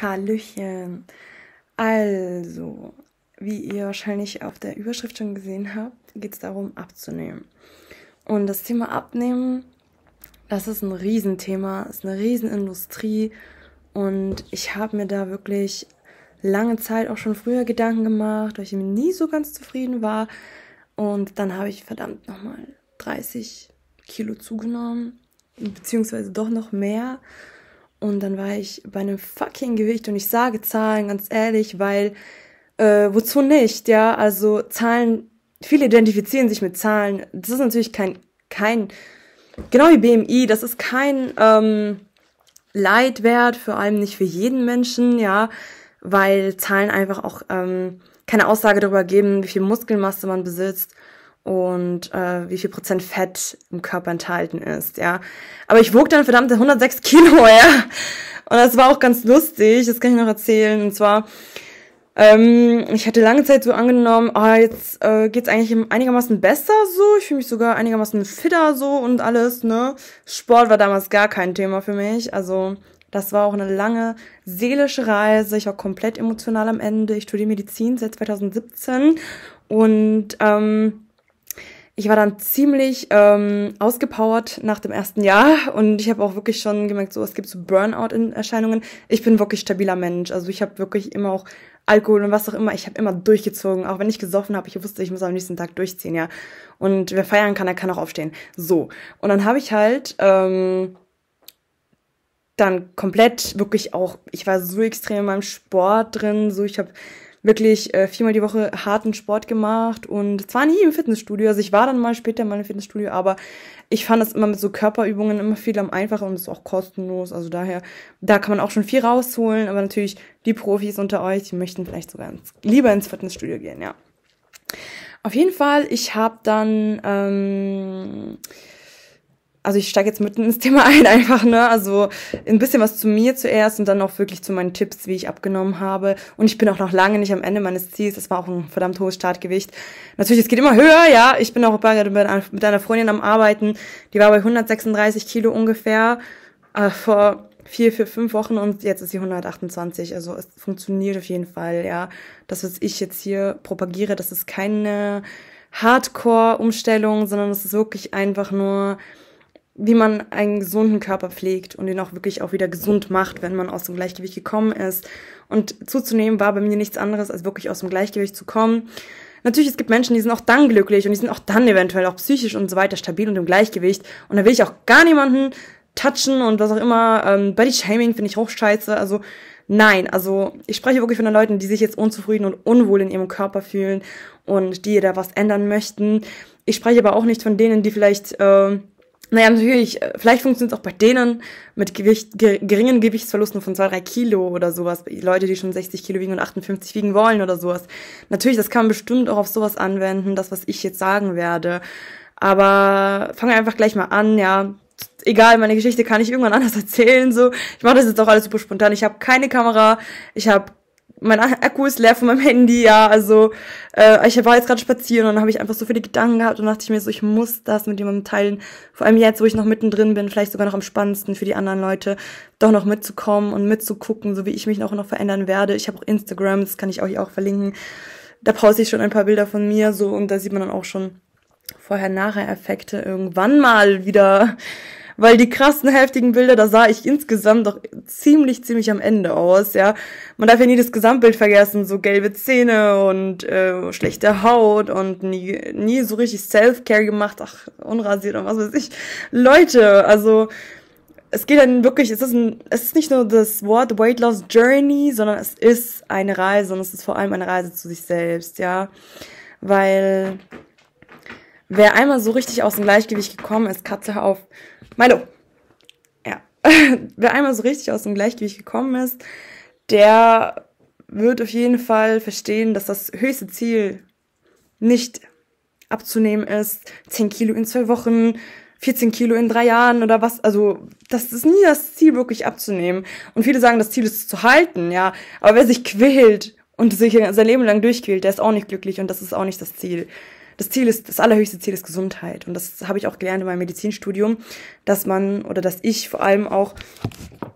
Hallöchen. Also, wie ihr wahrscheinlich auf der Überschrift schon gesehen habt, geht es darum, abzunehmen. Und das Thema Abnehmen, das ist ein Riesenthema, ist eine Riesenindustrie. Und ich habe mir da wirklich lange Zeit auch schon früher Gedanken gemacht, weil ich nie so ganz zufrieden war. Und dann habe ich verdammt nochmal 30 Kilo zugenommen, beziehungsweise doch noch mehr. Und dann war ich bei einem fucking Gewicht und ich sage Zahlen ganz ehrlich, weil äh, wozu nicht, ja? Also Zahlen, viele identifizieren sich mit Zahlen. Das ist natürlich kein, kein, genau wie BMI, das ist kein ähm, Leitwert, vor allem nicht für jeden Menschen, ja, weil Zahlen einfach auch ähm, keine Aussage darüber geben, wie viel Muskelmasse man besitzt und äh, wie viel Prozent Fett im Körper enthalten ist, ja. Aber ich wog dann verdammte 106 Kilo, ja. Und das war auch ganz lustig, das kann ich noch erzählen. Und zwar, ähm, ich hatte lange Zeit so angenommen, ah, oh, jetzt äh, geht's eigentlich einigermaßen besser so. Ich fühle mich sogar einigermaßen fitter so und alles, ne. Sport war damals gar kein Thema für mich. Also, das war auch eine lange seelische Reise. Ich war komplett emotional am Ende. Ich studiere Medizin seit 2017 und ähm, ich war dann ziemlich ähm, ausgepowert nach dem ersten Jahr und ich habe auch wirklich schon gemerkt, so es gibt so Burnout-Erscheinungen. Ich bin wirklich stabiler Mensch. Also ich habe wirklich immer auch Alkohol und was auch immer, ich habe immer durchgezogen. Auch wenn ich gesoffen habe, ich wusste, ich muss am nächsten Tag durchziehen, ja. Und wer feiern kann, der kann auch aufstehen. So. Und dann habe ich halt. Ähm, dann komplett wirklich auch, ich war so extrem in meinem Sport drin, so ich habe wirklich äh, viermal die Woche harten Sport gemacht und zwar nie im Fitnessstudio, also ich war dann mal später mal im Fitnessstudio, aber ich fand das immer mit so Körperübungen immer viel am einfacher und ist auch kostenlos, also daher, da kann man auch schon viel rausholen, aber natürlich die Profis unter euch, die möchten vielleicht sogar ins, lieber ins Fitnessstudio gehen, ja. Auf jeden Fall, ich habe dann ähm, also ich steige jetzt mitten ins Thema ein einfach, ne? Also ein bisschen was zu mir zuerst und dann auch wirklich zu meinen Tipps, wie ich abgenommen habe. Und ich bin auch noch lange nicht am Ende meines Ziels. Das war auch ein verdammt hohes Startgewicht. Natürlich, es geht immer höher, ja. Ich bin auch bei, mit einer Freundin am Arbeiten. Die war bei 136 Kilo ungefähr äh, vor vier, vier, fünf Wochen und jetzt ist sie 128. Also es funktioniert auf jeden Fall, ja. Das, was ich jetzt hier propagiere, das ist keine Hardcore-Umstellung, sondern es ist wirklich einfach nur wie man einen gesunden Körper pflegt und ihn auch wirklich auch wieder gesund macht, wenn man aus dem Gleichgewicht gekommen ist. Und zuzunehmen war bei mir nichts anderes, als wirklich aus dem Gleichgewicht zu kommen. Natürlich, es gibt Menschen, die sind auch dann glücklich und die sind auch dann eventuell auch psychisch und so weiter stabil und im Gleichgewicht. Und da will ich auch gar niemanden touchen und was auch immer. Ähm, Body Shaming finde ich hochscheiße. Also nein, also ich spreche wirklich von den Leuten, die sich jetzt unzufrieden und unwohl in ihrem Körper fühlen und die da was ändern möchten. Ich spreche aber auch nicht von denen, die vielleicht... Äh, naja, natürlich, äh, vielleicht funktioniert es auch bei denen mit Gewicht, geringen Gewichtsverlusten von 2, 3 Kilo oder sowas. Leute, die schon 60 Kilo wiegen und 58 wiegen wollen oder sowas. Natürlich, das kann man bestimmt auch auf sowas anwenden, das, was ich jetzt sagen werde. Aber fangen einfach gleich mal an, ja. Egal, meine Geschichte kann ich irgendwann anders erzählen, so. Ich mache das jetzt auch alles super spontan. Ich habe keine Kamera, ich habe mein Akku ist leer von meinem Handy, ja, also äh, ich war jetzt gerade spazieren und dann habe ich einfach so viele Gedanken gehabt und dachte ich mir so, ich muss das mit jemandem teilen, vor allem jetzt, wo ich noch mittendrin bin, vielleicht sogar noch am spannendsten für die anderen Leute, doch noch mitzukommen und mitzugucken, so wie ich mich noch noch verändern werde. Ich habe auch Instagram, das kann ich euch auch verlinken, da poste ich schon ein paar Bilder von mir so und da sieht man dann auch schon Vorher-Nachher-Effekte irgendwann mal wieder weil die krassen, heftigen Bilder, da sah ich insgesamt doch ziemlich, ziemlich am Ende aus, ja. Man darf ja nie das Gesamtbild vergessen, so gelbe Zähne und äh, schlechte Haut und nie, nie so richtig Self-Care gemacht, ach, unrasiert und was weiß ich. Leute, also es geht dann wirklich, es ist, ein, es ist nicht nur das Wort Weight Loss Journey, sondern es ist eine Reise und es ist vor allem eine Reise zu sich selbst, ja. Weil wer einmal so richtig aus dem Gleichgewicht gekommen ist, Katze auf, Milo. Ja. Wer einmal so richtig aus dem Gleichgewicht gekommen ist, der wird auf jeden Fall verstehen, dass das höchste Ziel nicht abzunehmen ist, 10 Kilo in zwei Wochen, 14 Kilo in drei Jahren oder was. Also das ist nie das Ziel, wirklich abzunehmen. Und viele sagen, das Ziel ist zu halten, ja. Aber wer sich quält und sich sein Leben lang durchquält, der ist auch nicht glücklich und das ist auch nicht das Ziel das Ziel ist, das allerhöchste Ziel ist Gesundheit. Und das habe ich auch gelernt in meinem Medizinstudium, dass man oder dass ich vor allem auch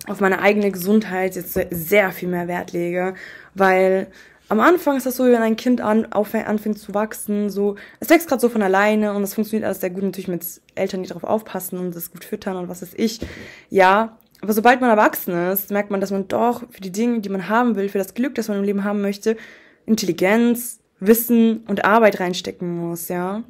auf meine eigene Gesundheit jetzt sehr viel mehr Wert lege, weil am Anfang ist das so, wenn ein Kind an, auf, anfängt zu wachsen, so, es wächst gerade so von alleine und es funktioniert alles sehr gut, natürlich mit Eltern, die darauf aufpassen und das gut füttern und was weiß ich. Ja, aber sobald man erwachsen ist, merkt man, dass man doch für die Dinge, die man haben will, für das Glück, das man im Leben haben möchte, Intelligenz, Wissen und Arbeit reinstecken muss, ja.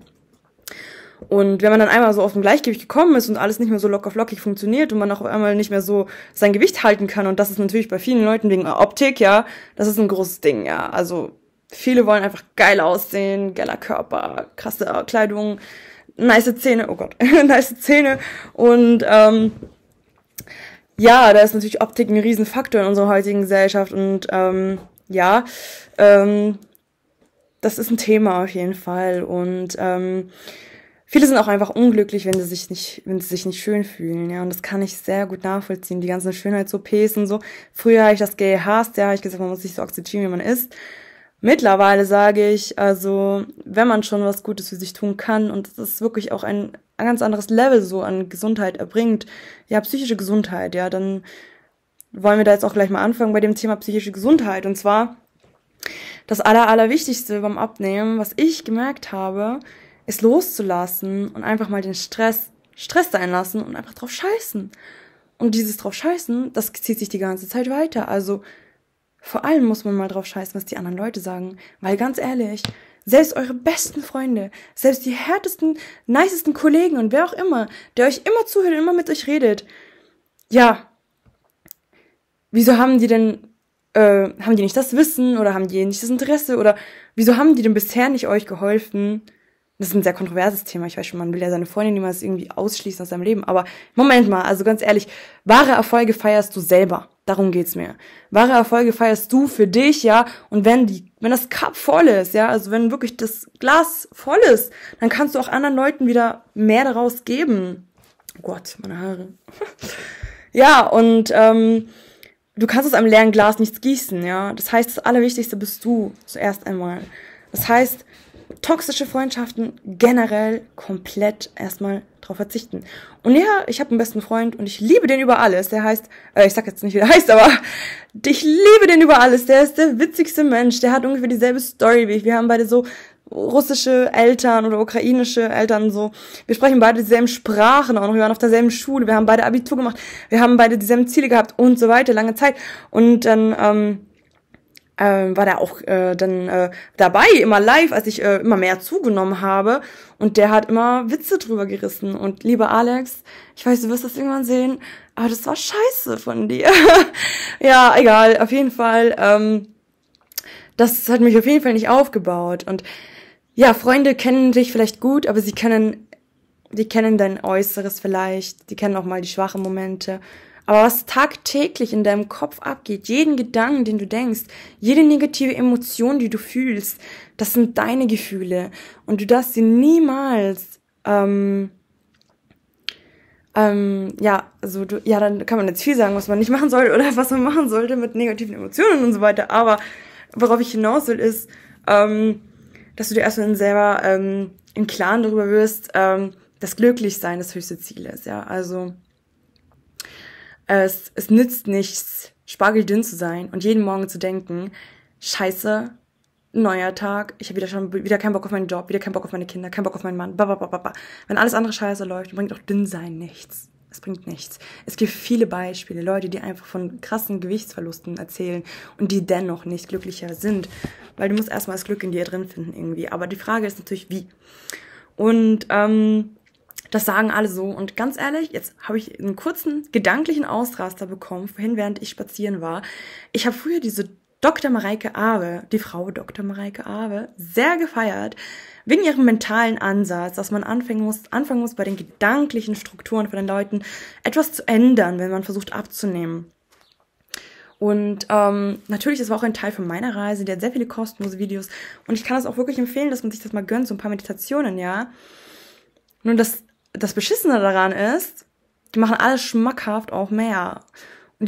Und wenn man dann einmal so auf dem Gleichgewicht gekommen ist und alles nicht mehr so locker flockig funktioniert und man auch einmal nicht mehr so sein Gewicht halten kann, und das ist natürlich bei vielen Leuten wegen Optik, ja, das ist ein großes Ding, ja. Also viele wollen einfach geil aussehen, geiler Körper, krasse Kleidung, nice Zähne, oh Gott, nice Zähne. Und ähm, ja, da ist natürlich Optik ein Riesenfaktor in unserer heutigen Gesellschaft und ähm, ja, ähm, das ist ein Thema auf jeden Fall. Und ähm, viele sind auch einfach unglücklich, wenn sie sich nicht, wenn sie sich nicht schön fühlen. Ja, und das kann ich sehr gut nachvollziehen. Die ganzen Schönheits-OPs und so. Früher habe ich das gehasst, ja, habe ich gesagt, man muss sich so akzeptieren, wie man ist. Mittlerweile sage ich, also, wenn man schon was Gutes für sich tun kann und das ist wirklich auch ein, ein ganz anderes Level so an Gesundheit erbringt, ja, psychische Gesundheit, ja, dann wollen wir da jetzt auch gleich mal anfangen bei dem Thema psychische Gesundheit. Und zwar das Aller, Allerwichtigste beim Abnehmen, was ich gemerkt habe, ist loszulassen und einfach mal den Stress, Stress sein lassen und einfach drauf scheißen. Und dieses drauf scheißen, das zieht sich die ganze Zeit weiter. Also vor allem muss man mal drauf scheißen, was die anderen Leute sagen. Weil ganz ehrlich, selbst eure besten Freunde, selbst die härtesten, nicesten Kollegen und wer auch immer, der euch immer zuhört und immer mit euch redet. Ja. Wieso haben die denn äh, haben die nicht das Wissen oder haben die nicht das Interesse oder wieso haben die denn bisher nicht euch geholfen? Das ist ein sehr kontroverses Thema. Ich weiß schon, man will ja seine Freundin niemals irgendwie ausschließen aus seinem Leben. Aber Moment mal, also ganz ehrlich, wahre Erfolge feierst du selber. Darum geht's mir. Wahre Erfolge feierst du für dich, ja. Und wenn die, wenn das Cup voll ist, ja, also wenn wirklich das Glas voll ist, dann kannst du auch anderen Leuten wieder mehr daraus geben. Oh Gott, meine Haare. ja, und ähm, du kannst es am leeren Glas nichts gießen, ja. Das heißt, das Allerwichtigste bist du zuerst einmal. Das heißt, toxische Freundschaften generell komplett erstmal drauf verzichten. Und ja, ich habe einen besten Freund und ich liebe den über alles. Der heißt, äh, ich sag jetzt nicht, wie der heißt, aber ich liebe den über alles. Der ist der witzigste Mensch. Der hat ungefähr dieselbe Story wie ich. Wir haben beide so russische Eltern oder ukrainische Eltern so. Wir sprechen beide dieselben Sprachen auch noch, wir waren auf derselben Schule, wir haben beide Abitur gemacht, wir haben beide dieselben Ziele gehabt und so weiter, lange Zeit. Und dann ähm, ähm, war der auch äh, dann äh, dabei, immer live, als ich äh, immer mehr zugenommen habe. Und der hat immer Witze drüber gerissen. Und lieber Alex, ich weiß, du wirst das irgendwann sehen, aber das war scheiße von dir. ja, egal, auf jeden Fall. Ähm, das hat mich auf jeden Fall nicht aufgebaut. Und ja, Freunde kennen dich vielleicht gut, aber sie kennen, die kennen dein Äußeres vielleicht, die kennen auch mal die schwachen Momente. Aber was tagtäglich in deinem Kopf abgeht, jeden Gedanken, den du denkst, jede negative Emotion, die du fühlst, das sind deine Gefühle. Und du darfst sie niemals, ähm, ähm, ja, also du, ja, dann kann man jetzt viel sagen, was man nicht machen sollte oder was man machen sollte mit negativen Emotionen und so weiter. Aber worauf ich hinaus will, ist, ähm, dass du dir erstmal selber ähm, im Klaren darüber wirst, ähm, dass Glücklichsein das höchste Ziel ist. Ja, also es, es nützt nichts, spargeldünn zu sein und jeden Morgen zu denken, Scheiße, neuer Tag, ich habe wieder schon wieder keinen Bock auf meinen Job, wieder keinen Bock auf meine Kinder, keinen Bock auf meinen Mann, bababababa. Wenn alles andere Scheiße läuft, bringt auch dünn sein nichts es bringt nichts. Es gibt viele Beispiele, Leute, die einfach von krassen Gewichtsverlusten erzählen und die dennoch nicht glücklicher sind, weil du musst erstmal das Glück in dir drin finden irgendwie. Aber die Frage ist natürlich, wie. Und ähm, das sagen alle so. Und ganz ehrlich, jetzt habe ich einen kurzen gedanklichen Ausraster bekommen, vorhin, während ich spazieren war. Ich habe früher diese Dr. Mareike Awe, die Frau Dr. Mareike Awe, sehr gefeiert, wegen ihrem mentalen Ansatz, dass man anfangen muss, anfangen muss, bei den gedanklichen Strukturen von den Leuten etwas zu ändern, wenn man versucht abzunehmen. Und ähm, natürlich, das war auch ein Teil von meiner Reise, der hat sehr viele kostenlose Videos. Und ich kann es auch wirklich empfehlen, dass man sich das mal gönnt, so ein paar Meditationen, ja. Nun, das, das Beschissene daran ist, die machen alles schmackhaft auch mehr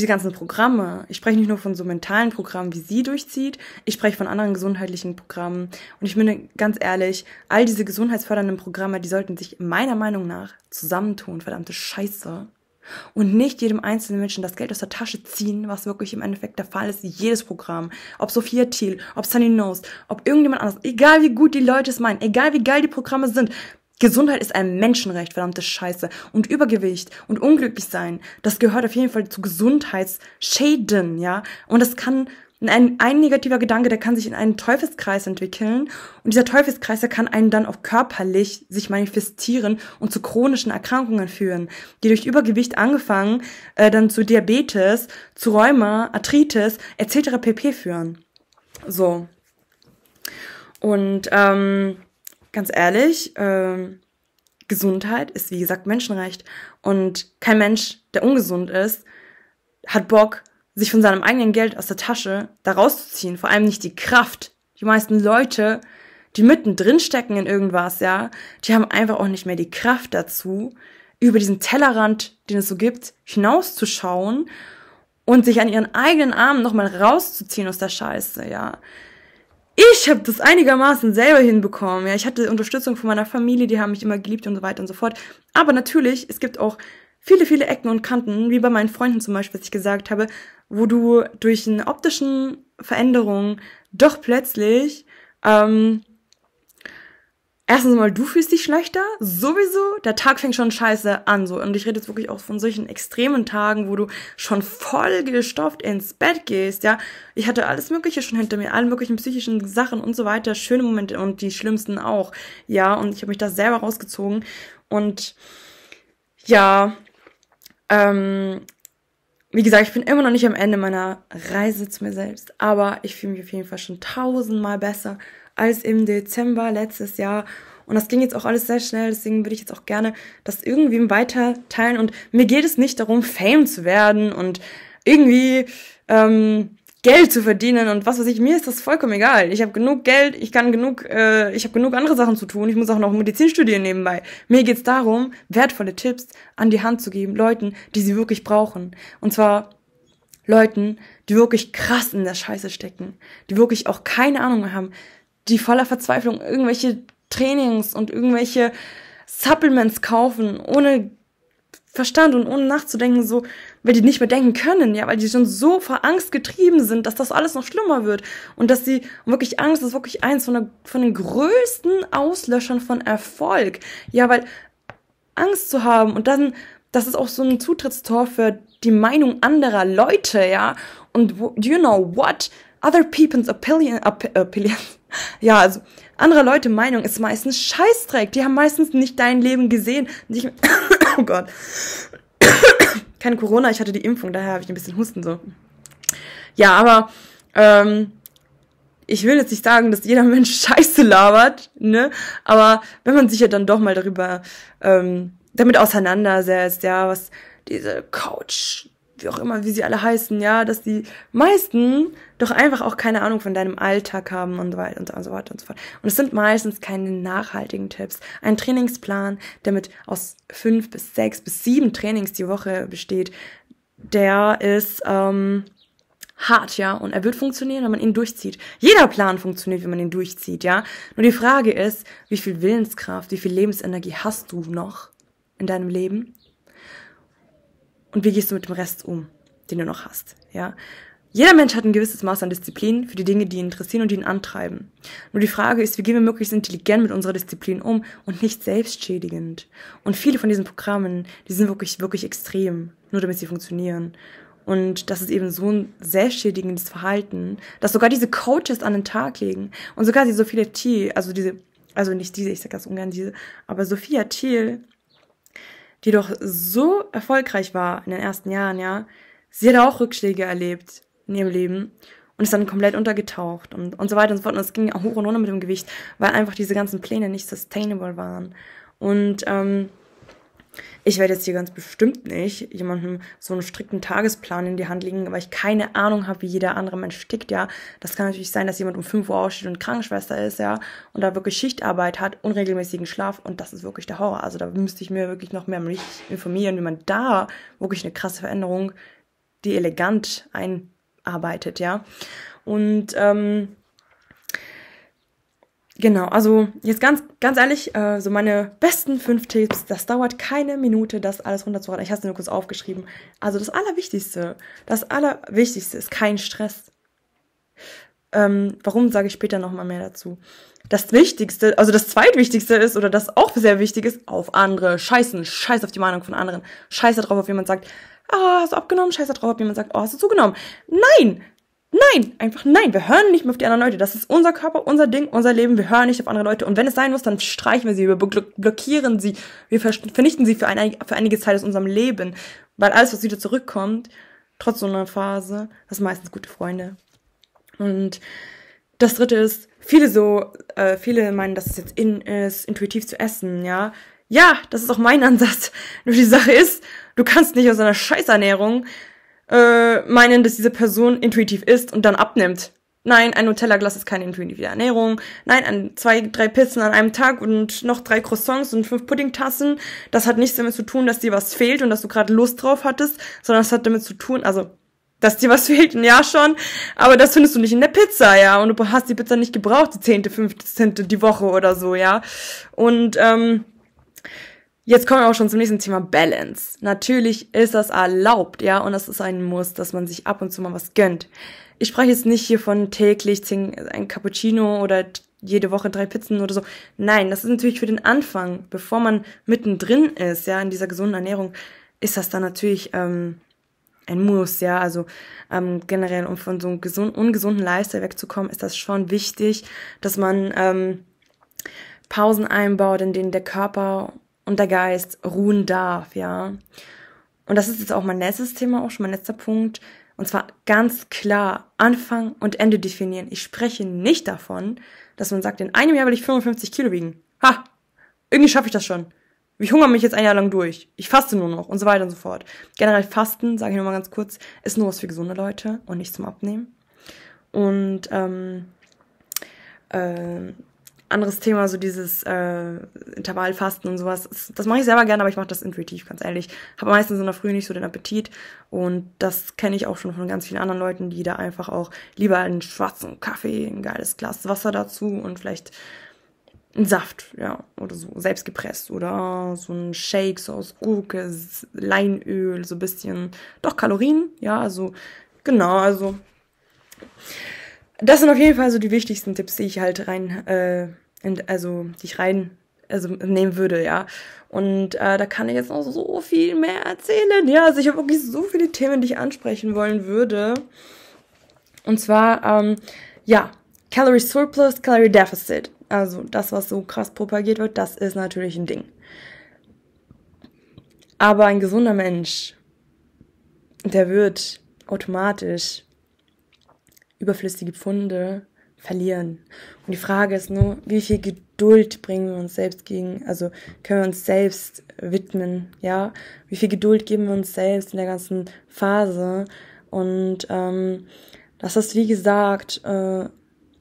diese ganzen Programme, ich spreche nicht nur von so mentalen Programmen, wie sie durchzieht, ich spreche von anderen gesundheitlichen Programmen. Und ich bin ganz ehrlich, all diese gesundheitsfördernden Programme, die sollten sich meiner Meinung nach zusammentun, verdammte Scheiße. Und nicht jedem einzelnen Menschen das Geld aus der Tasche ziehen, was wirklich im Endeffekt der Fall ist. Jedes Programm, ob Sophia Thiel, ob Sunny Nose, ob irgendjemand anders, egal wie gut die Leute es meinen, egal wie geil die Programme sind, Gesundheit ist ein Menschenrecht, verdammte Scheiße. Und Übergewicht und unglücklich sein, das gehört auf jeden Fall zu Gesundheitsschäden, ja. Und das kann ein, ein negativer Gedanke, der kann sich in einen Teufelskreis entwickeln. Und dieser Teufelskreis, der kann einen dann auch körperlich sich manifestieren und zu chronischen Erkrankungen führen, die durch Übergewicht angefangen äh, dann zu Diabetes, zu Rheuma, Arthritis etc. pp führen. So. Und ähm, ganz ehrlich, ähm, Gesundheit ist wie gesagt Menschenrecht. Und kein Mensch, der ungesund ist, hat Bock, sich von seinem eigenen Geld aus der Tasche da rauszuziehen. Vor allem nicht die Kraft. Die meisten Leute, die mittendrin stecken in irgendwas, ja, die haben einfach auch nicht mehr die Kraft dazu, über diesen Tellerrand, den es so gibt, hinauszuschauen und sich an ihren eigenen Armen nochmal rauszuziehen aus der Scheiße, ja ich habe das einigermaßen selber hinbekommen. Ja, ich hatte Unterstützung von meiner Familie, die haben mich immer geliebt und so weiter und so fort. Aber natürlich, es gibt auch viele, viele Ecken und Kanten, wie bei meinen Freunden zum Beispiel, was ich gesagt habe, wo du durch eine optischen Veränderung doch plötzlich ähm, erstens mal, du fühlst dich schlechter, sowieso, der Tag fängt schon scheiße an, so. Und ich rede jetzt wirklich auch von solchen extremen Tagen, wo du schon voll gestopft ins Bett gehst, ja. Ich hatte alles Mögliche schon hinter mir, alle möglichen psychischen Sachen und so weiter, schöne Momente und die schlimmsten auch, ja. Und ich habe mich da selber rausgezogen und, ja, ähm, wie gesagt, ich bin immer noch nicht am Ende meiner Reise zu mir selbst, aber ich fühle mich auf jeden Fall schon tausendmal besser als im Dezember letztes Jahr. Und das ging jetzt auch alles sehr schnell, deswegen würde ich jetzt auch gerne das irgendwie weiter teilen. Und mir geht es nicht darum, Fame zu werden und irgendwie ähm, Geld zu verdienen und was weiß ich. Mir ist das vollkommen egal. Ich habe genug Geld, ich kann genug, äh, ich habe genug andere Sachen zu tun. Ich muss auch noch Medizin studieren nebenbei. Mir geht's darum, wertvolle Tipps an die Hand zu geben, Leuten, die sie wirklich brauchen. Und zwar Leuten, die wirklich krass in der Scheiße stecken, die wirklich auch keine Ahnung mehr haben, die voller Verzweiflung irgendwelche Trainings und irgendwelche Supplements kaufen, ohne Verstand und ohne nachzudenken, so, weil die nicht mehr denken können, ja, weil die schon so vor Angst getrieben sind, dass das alles noch schlimmer wird und dass sie wirklich Angst ist wirklich eins von, der, von den größten Auslöschern von Erfolg, ja, weil Angst zu haben und dann, das ist auch so ein Zutrittstor für die Meinung anderer Leute, ja, und do you know what, other people's opinion, opinion, opinions, ja, also andere Leute Meinung ist meistens Scheißdreck. Die haben meistens nicht dein Leben gesehen. Ich, oh Gott. Kein Corona, ich hatte die Impfung, daher habe ich ein bisschen Husten so. Ja, aber ähm, ich will jetzt nicht sagen, dass jeder Mensch Scheiße labert, ne? Aber wenn man sich ja dann doch mal darüber ähm, damit auseinandersetzt, ja, was diese Couch wie auch immer, wie sie alle heißen, ja, dass die meisten doch einfach auch keine Ahnung von deinem Alltag haben und so weiter und so fort. Und es sind meistens keine nachhaltigen Tipps. Ein Trainingsplan, der mit aus fünf bis sechs bis sieben Trainings die Woche besteht, der ist ähm, hart, ja, und er wird funktionieren, wenn man ihn durchzieht. Jeder Plan funktioniert, wenn man ihn durchzieht, ja. Nur die Frage ist, wie viel Willenskraft, wie viel Lebensenergie hast du noch in deinem Leben? Und wie gehst du mit dem Rest um, den du noch hast? Ja. Jeder Mensch hat ein gewisses Maß an Disziplin für die Dinge, die ihn interessieren und die ihn antreiben. Nur die Frage ist, wie gehen wir möglichst intelligent mit unserer Disziplin um und nicht selbstschädigend. Und viele von diesen Programmen, die sind wirklich, wirklich extrem, nur damit sie funktionieren. Und das ist eben so ein selbstschädigendes Verhalten, dass sogar diese Coaches an den Tag legen und sogar die Sophia Thiel, also diese, also nicht diese, ich sag das ungern diese, aber Sophia Thiel die doch so erfolgreich war in den ersten Jahren, ja, sie hat auch Rückschläge erlebt in ihrem Leben und ist dann komplett untergetaucht und, und so weiter und so fort. Und es ging auch hoch und runter mit dem Gewicht, weil einfach diese ganzen Pläne nicht sustainable waren. Und ähm, ich werde jetzt hier ganz bestimmt nicht jemandem so einen strikten Tagesplan in die Hand legen, weil ich keine Ahnung habe, wie jeder andere Mensch tickt, ja. Das kann natürlich sein, dass jemand um 5 Uhr aufsteht und Krankenschwester ist, ja, und da wirklich Schichtarbeit hat, unregelmäßigen Schlaf und das ist wirklich der Horror. Also da müsste ich mir wirklich noch mehr informieren, wie man da wirklich eine krasse Veränderung, die elegant einarbeitet, ja. Und ähm, Genau, also jetzt ganz, ganz ehrlich, äh, so meine besten fünf Tipps, das dauert keine Minute, das alles runterzuraten. Ich habe es nur kurz aufgeschrieben. Also das Allerwichtigste, das Allerwichtigste ist kein Stress. Ähm, warum sage ich später nochmal mehr dazu? Das Wichtigste, also das Zweitwichtigste ist, oder das auch sehr wichtig ist, auf andere scheißen, scheiß auf die Meinung von anderen, scheiß drauf, ob jemand sagt, ah, oh, hast du abgenommen, scheiß drauf, ob jemand sagt, oh, hast du zugenommen. Nein, Nein, einfach nein. Wir hören nicht mehr auf die anderen Leute. Das ist unser Körper, unser Ding, unser Leben. Wir hören nicht auf andere Leute. Und wenn es sein muss, dann streichen wir sie, wir blockieren sie, wir vernichten sie für, ein, für einige Zeit aus unserem Leben. Weil alles, was wieder zurückkommt, trotz so einer Phase, das sind meistens gute Freunde. Und das dritte ist, viele so, äh, viele meinen, dass es jetzt in ist, intuitiv zu essen, ja. Ja, das ist auch mein Ansatz. Nur die Sache ist, du kannst nicht aus einer Scheißernährung äh, meinen, dass diese Person intuitiv ist und dann abnimmt. Nein, ein Nutella-Glas ist keine intuitive Ernährung. Nein, ein, zwei, drei Pizzen an einem Tag und noch drei Croissants und fünf Puddingtassen. Das hat nichts damit zu tun, dass dir was fehlt und dass du gerade Lust drauf hattest, sondern es hat damit zu tun, also, dass dir was fehlt, ja schon, aber das findest du nicht in der Pizza, ja. Und du hast die Pizza nicht gebraucht, die zehnte, fünfzehnte, die Woche oder so, ja. Und, ähm, Jetzt kommen wir auch schon zum nächsten Thema Balance. Natürlich ist das erlaubt, ja, und das ist ein Muss, dass man sich ab und zu mal was gönnt. Ich spreche jetzt nicht hier von täglich ein Cappuccino oder jede Woche drei Pizzen oder so. Nein, das ist natürlich für den Anfang, bevor man mittendrin ist, ja, in dieser gesunden Ernährung, ist das dann natürlich ähm, ein Muss, ja. Also ähm, generell, um von so einem gesund, ungesunden Lifestyle wegzukommen, ist das schon wichtig, dass man ähm, Pausen einbaut, in denen der Körper und der Geist ruhen darf, ja. Und das ist jetzt auch mein letztes Thema, auch schon mein letzter Punkt. Und zwar ganz klar Anfang und Ende definieren. Ich spreche nicht davon, dass man sagt, in einem Jahr will ich 55 Kilo wiegen. Ha! Irgendwie schaffe ich das schon. Ich hungere mich jetzt ein Jahr lang durch. Ich faste nur noch und so weiter und so fort. Generell Fasten, sage ich nochmal ganz kurz, ist nur was für gesunde Leute und nicht zum Abnehmen. Und ähm, äh, anderes Thema, so dieses äh, Intervallfasten und sowas. Das, das mache ich selber gerne, aber ich mache das intuitiv, ganz ehrlich. Habe meistens in der Früh nicht so den Appetit und das kenne ich auch schon von ganz vielen anderen Leuten, die da einfach auch lieber einen schwarzen Kaffee, ein geiles Glas Wasser dazu und vielleicht einen Saft, ja, oder so, selbst gepresst oder so ein Shake so aus Gurke, Leinöl, so ein bisschen, doch Kalorien, ja, also genau, also das sind auf jeden Fall so die wichtigsten Tipps, die ich halt rein, äh, in, also die ich rein also nehmen würde, ja. Und äh, da kann ich jetzt noch so viel mehr erzählen. Ja, also ich habe wirklich so viele Themen, die ich ansprechen wollen würde. Und zwar, ähm, ja, Calorie Surplus, Calorie Deficit. Also das, was so krass propagiert wird, das ist natürlich ein Ding. Aber ein gesunder Mensch, der wird automatisch überflüssige Pfunde verlieren. Und die Frage ist nur, wie viel Geduld bringen wir uns selbst gegen, also können wir uns selbst widmen, ja? Wie viel Geduld geben wir uns selbst in der ganzen Phase? Und ähm, das ist, wie gesagt, äh,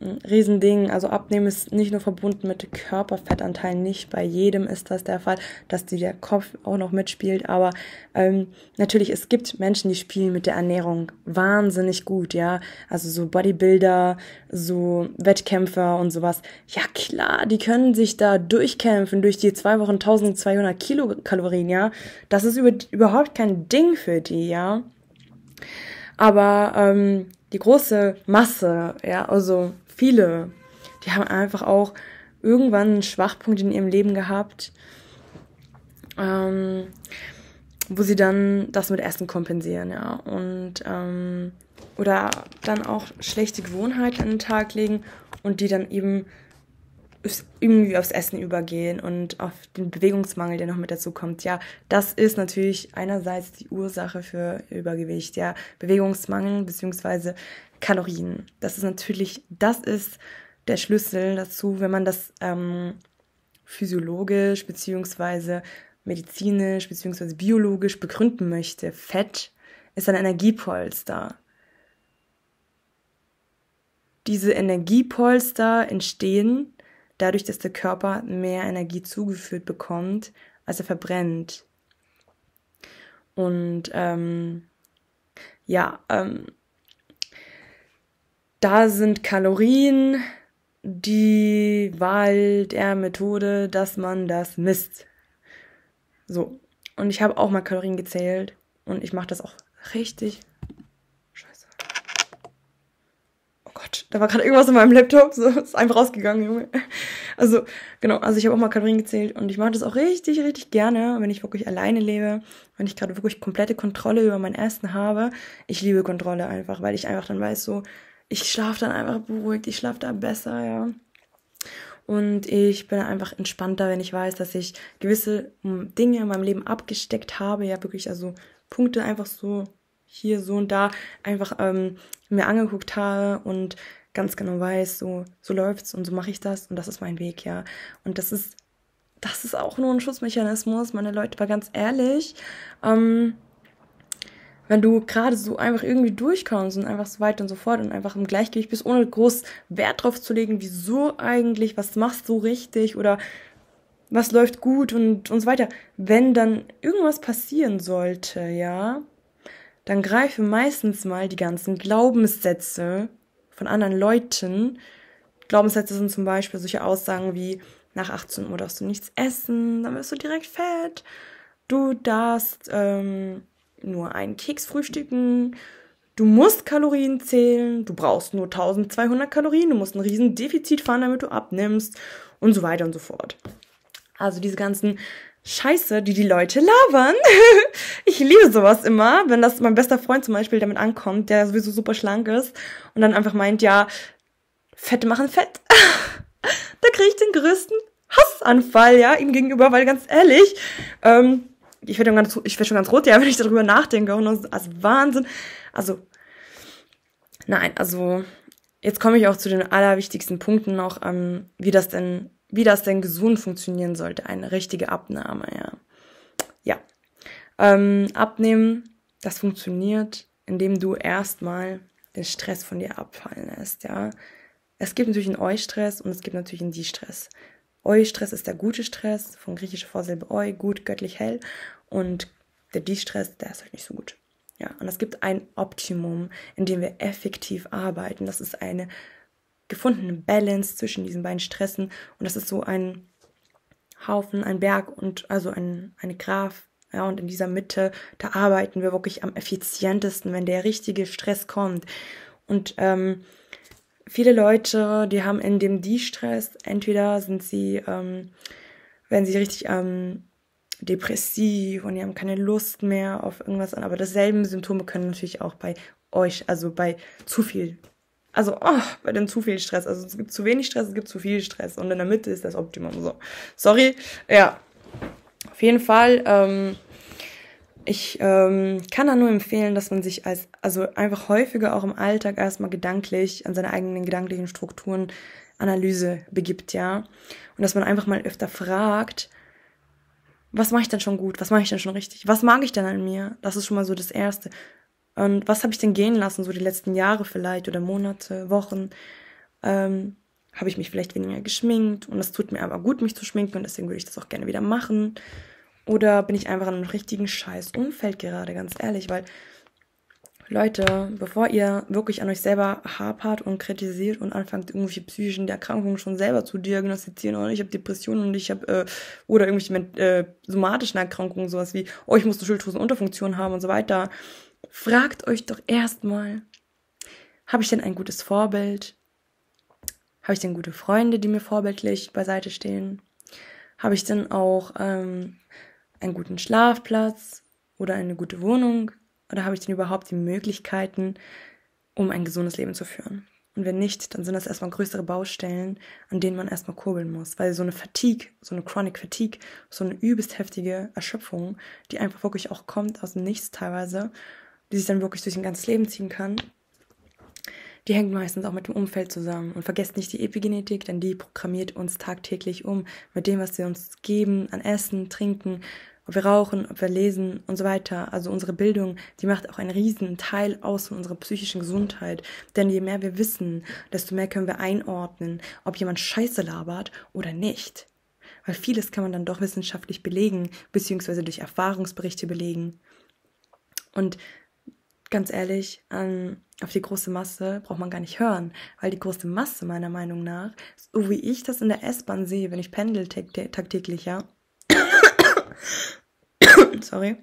Riesending. Also Abnehmen ist nicht nur verbunden mit Körperfettanteilen, nicht bei jedem ist das der Fall, dass die der Kopf auch noch mitspielt. Aber ähm, natürlich, es gibt Menschen, die spielen mit der Ernährung wahnsinnig gut, ja. Also so Bodybuilder, so Wettkämpfer und sowas. Ja klar, die können sich da durchkämpfen durch die zwei Wochen 1200 Kilokalorien, ja. Das ist über, überhaupt kein Ding für die, ja. Aber ähm, die große Masse, ja, also viele, die haben einfach auch irgendwann einen Schwachpunkt in ihrem Leben gehabt, ähm, wo sie dann das mit Essen kompensieren, ja. Und ähm, oder dann auch schlechte Gewohnheiten an den Tag legen und die dann eben irgendwie aufs Essen übergehen und auf den Bewegungsmangel, der noch mit dazu kommt. Ja, das ist natürlich einerseits die Ursache für Übergewicht. Ja, Bewegungsmangel beziehungsweise Kalorien. Das ist natürlich, das ist der Schlüssel dazu, wenn man das ähm, physiologisch bzw. medizinisch bzw. biologisch begründen möchte. Fett ist ein Energiepolster. Diese Energiepolster entstehen dadurch, dass der Körper mehr Energie zugeführt bekommt, als er verbrennt. Und ähm, ja, ähm, da sind Kalorien die Wahl der Methode, dass man das misst. So. Und ich habe auch mal Kalorien gezählt und ich mache das auch richtig. Scheiße. Oh Gott, da war gerade irgendwas in meinem Laptop, so ist einfach rausgegangen, Junge. Also, genau, also ich habe auch mal Kalorien gezählt und ich mache das auch richtig, richtig gerne, wenn ich wirklich alleine lebe, wenn ich gerade wirklich komplette Kontrolle über mein Essen habe. Ich liebe Kontrolle einfach, weil ich einfach dann weiß so, ich schlafe dann einfach beruhigt, ich schlafe da besser, ja. Und ich bin einfach entspannter, wenn ich weiß, dass ich gewisse hm, Dinge in meinem Leben abgesteckt habe, ja wirklich, also Punkte einfach so hier, so und da einfach ähm, mir angeguckt habe und ganz genau weiß, so, so läuft's und so mache ich das und das ist mein Weg, ja. Und das ist, das ist auch nur ein Schutzmechanismus. Meine Leute, war ganz ehrlich, ähm, wenn du gerade so einfach irgendwie durchkommst und einfach so weiter und so fort und einfach im Gleichgewicht bist, ohne groß Wert drauf zu legen, wieso eigentlich, was machst du richtig oder was läuft gut und, und so weiter. Wenn dann irgendwas passieren sollte, ja, dann greifen meistens mal die ganzen Glaubenssätze von anderen Leuten. Glaubenssätze sind zum Beispiel solche Aussagen wie, nach 18 Uhr darfst du nichts essen, dann wirst du direkt fett. Du darfst ähm, nur einen Keks frühstücken, du musst Kalorien zählen, du brauchst nur 1200 Kalorien, du musst ein Riesendefizit fahren, damit du abnimmst und so weiter und so fort. Also diese ganzen Scheiße, die die Leute labern. ich liebe sowas immer, wenn das mein bester Freund zum Beispiel damit ankommt, der sowieso super schlank ist und dann einfach meint, ja, Fette machen Fett. da kriege ich den größten Hassanfall, ja, ihm gegenüber, weil ganz ehrlich, ähm, ich werde ganz, ich werde schon ganz rot, ja, wenn ich darüber nachdenke. Und das ist also Wahnsinn. Also, nein, also, jetzt komme ich auch zu den allerwichtigsten Punkten noch, ähm, wie das denn, wie das denn gesund funktionieren sollte. Eine richtige Abnahme, ja. Ja. Ähm, abnehmen, das funktioniert, indem du erstmal den Stress von dir abfallen lässt, ja. Es gibt natürlich einen Eu-Stress und es gibt natürlich einen Die-Stress. Eu-Stress ist der gute Stress, von griechischer Vorsilbe Eu, gut, göttlich, hell. Und der Die-Stress, der ist halt nicht so gut. Ja, und es gibt ein Optimum, in dem wir effektiv arbeiten. Das ist eine gefundene Balance zwischen diesen beiden Stressen. Und das ist so ein Haufen, ein Berg und also ein, eine Graf. Ja, und in dieser Mitte, da arbeiten wir wirklich am effizientesten, wenn der richtige Stress kommt. Und ähm, viele Leute, die haben in dem Die-Stress, entweder sind sie, ähm, werden sie richtig ähm, depressiv und die haben keine Lust mehr auf irgendwas an. Aber dasselben Symptome können natürlich auch bei euch, also bei zu viel, also oh, bei dem zu viel Stress. Also es gibt zu wenig Stress, es gibt zu viel Stress und in der Mitte ist das Optimum. So, sorry, ja, auf jeden Fall. Ähm, ich ähm, kann da nur empfehlen, dass man sich als, also einfach häufiger auch im Alltag erstmal gedanklich an seine eigenen gedanklichen Strukturen Analyse begibt, ja. Und dass man einfach mal öfter fragt, was mache ich denn schon gut? Was mache ich denn schon richtig? Was mag ich denn an mir? Das ist schon mal so das Erste. Und was habe ich denn gehen lassen, so die letzten Jahre vielleicht oder Monate, Wochen? Ähm, habe ich mich vielleicht weniger geschminkt und es tut mir aber gut, mich zu schminken und deswegen würde ich das auch gerne wieder machen. Oder bin ich einfach in einem richtigen Scheiß-Umfeld gerade, ganz ehrlich, weil Leute, bevor ihr wirklich an euch selber hapert und kritisiert und anfangt, irgendwelche psychischen Erkrankungen schon selber zu diagnostizieren, oder oh, ich habe Depressionen und ich habe, äh, oder irgendwelche äh, somatischen Erkrankungen, sowas wie, oh, ich muss eine Schilddrüsenunterfunktion haben und so weiter, fragt euch doch erstmal, habe ich denn ein gutes Vorbild? Habe ich denn gute Freunde, die mir vorbildlich beiseite stehen? Habe ich denn auch ähm, einen guten Schlafplatz oder eine gute Wohnung? Oder habe ich denn überhaupt die Möglichkeiten, um ein gesundes Leben zu führen? Und wenn nicht, dann sind das erstmal größere Baustellen, an denen man erstmal kurbeln muss. Weil so eine Fatigue, so eine Chronic Fatigue, so eine übelst heftige Erschöpfung, die einfach wirklich auch kommt aus dem Nichts teilweise, die sich dann wirklich durch ein ganzes Leben ziehen kann, die hängt meistens auch mit dem Umfeld zusammen. Und vergesst nicht die Epigenetik, denn die programmiert uns tagtäglich um mit dem, was wir uns geben an Essen, Trinken, ob wir rauchen, ob wir lesen und so weiter. Also unsere Bildung, die macht auch einen riesen Teil aus von unserer psychischen Gesundheit. Denn je mehr wir wissen, desto mehr können wir einordnen, ob jemand Scheiße labert oder nicht. Weil vieles kann man dann doch wissenschaftlich belegen, beziehungsweise durch Erfahrungsberichte belegen. Und ganz ehrlich, ähm, auf die große Masse braucht man gar nicht hören, weil die große Masse meiner Meinung nach, so wie ich das in der S-Bahn sehe, wenn ich pendel tagtäglich, ja, Sorry.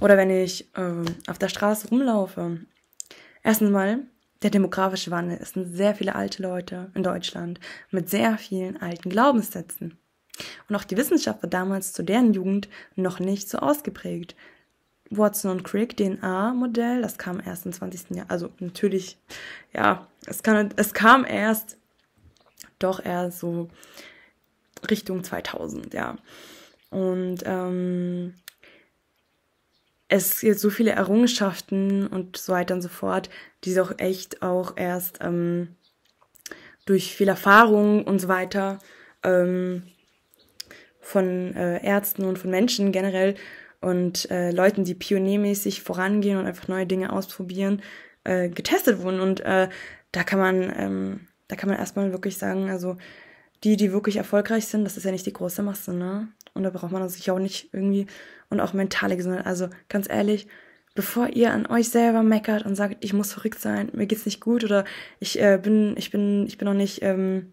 Oder wenn ich äh, auf der Straße rumlaufe. Erstens mal, der demografische Wandel. Es sind sehr viele alte Leute in Deutschland mit sehr vielen alten Glaubenssätzen. Und auch die Wissenschaft war damals zu deren Jugend noch nicht so ausgeprägt. Watson und Crick DNA-Modell, das kam erst im 20. Jahrhundert. Also natürlich, ja, es, kann, es kam erst, doch erst so Richtung 2000, ja. Und ähm, es gibt so viele Errungenschaften und so weiter und so fort, die auch echt auch erst ähm, durch viel Erfahrung und so weiter ähm, von äh, Ärzten und von Menschen generell und äh, Leuten, die pioniermäßig vorangehen und einfach neue Dinge ausprobieren, äh, getestet wurden. Und äh, da kann man, ähm, da kann man erstmal wirklich sagen, also die, die wirklich erfolgreich sind, das ist ja nicht die große Masse, ne? Und da braucht man sich auch nicht irgendwie und auch mentale Gesundheit. Also ganz ehrlich, bevor ihr an euch selber meckert und sagt, ich muss verrückt sein, mir geht's nicht gut oder ich äh, bin, ich bin, ich bin noch nicht ähm,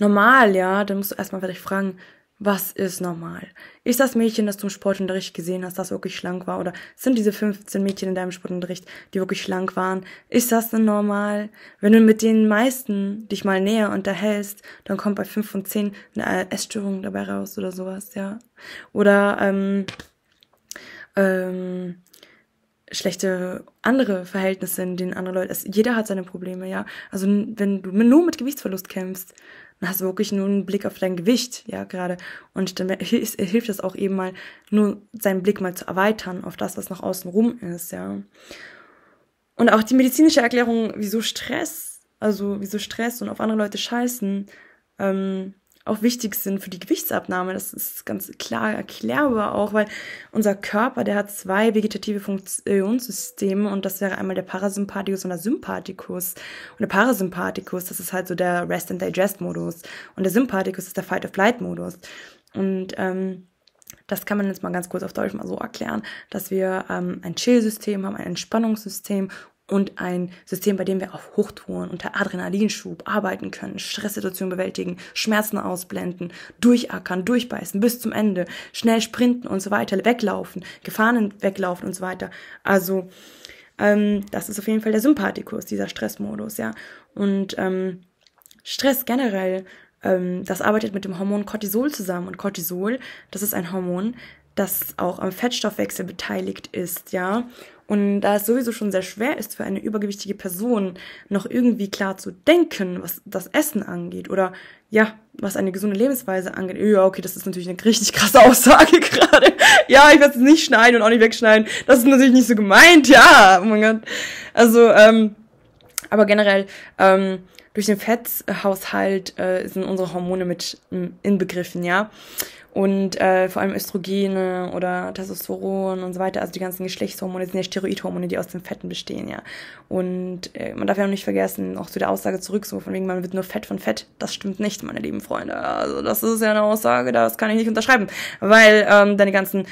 normal, ja, dann musst du erstmal vielleicht fragen, was ist normal? Ist das Mädchen, das du im Sportunterricht gesehen hast, das wirklich schlank war? Oder sind diese 15 Mädchen in deinem Sportunterricht, die wirklich schlank waren? Ist das denn normal? Wenn du mit den meisten dich mal näher unterhältst, dann kommt bei 5 von 10 eine Essstörung dabei raus oder sowas, ja. Oder ähm, ähm, schlechte andere Verhältnisse, in denen andere Leute, Also jeder hat seine Probleme, ja. Also wenn du nur mit Gewichtsverlust kämpfst, dann hast du wirklich nur einen Blick auf dein Gewicht, ja, gerade. Und dann hilft es auch eben mal, nur seinen Blick mal zu erweitern auf das, was nach außen rum ist, ja. Und auch die medizinische Erklärung, wieso Stress, also wieso Stress und auf andere Leute scheißen, ähm, auch wichtig sind für die Gewichtsabnahme. Das ist ganz klar erklärbar auch, weil unser Körper, der hat zwei vegetative Funktionssysteme und das wäre einmal der Parasympathikus und der Sympathikus. Und der Parasympathikus, das ist halt so der Rest and Digest Modus und der Sympathikus ist der Fight or Flight Modus. Und ähm, das kann man jetzt mal ganz kurz auf Deutsch mal so erklären, dass wir ähm, ein Chill-System haben, ein Entspannungssystem und ein System, bei dem wir auf Hochtouren unter Adrenalinschub arbeiten können, Stresssituationen bewältigen, Schmerzen ausblenden, durchackern, durchbeißen bis zum Ende, schnell sprinten und so weiter, weglaufen, Gefahren weglaufen und so weiter. Also ähm, das ist auf jeden Fall der Sympathikus, dieser Stressmodus, ja. Und ähm, Stress generell, ähm, das arbeitet mit dem Hormon Cortisol zusammen. Und Cortisol, das ist ein Hormon, das auch am Fettstoffwechsel beteiligt ist, ja. Und da es sowieso schon sehr schwer ist für eine übergewichtige Person, noch irgendwie klar zu denken, was das Essen angeht oder ja, was eine gesunde Lebensweise angeht. Ja, okay, das ist natürlich eine richtig krasse Aussage gerade. Ja, ich werde es nicht schneiden und auch nicht wegschneiden. Das ist natürlich nicht so gemeint, ja. Oh mein Gott. Also, ähm, aber generell, ähm, durch den Fetthaushalt äh, sind unsere Hormone mit inbegriffen, ja und äh, vor allem Östrogene oder Testosteron und so weiter, also die ganzen Geschlechtshormone sind ja Steroidhormone, die aus den Fetten bestehen, ja. Und äh, man darf ja auch nicht vergessen, auch zu der Aussage zurück, so von wegen, man wird nur Fett von Fett, das stimmt nicht, meine lieben Freunde. Also das ist ja eine Aussage, das kann ich nicht unterschreiben, weil ähm, deine ganzen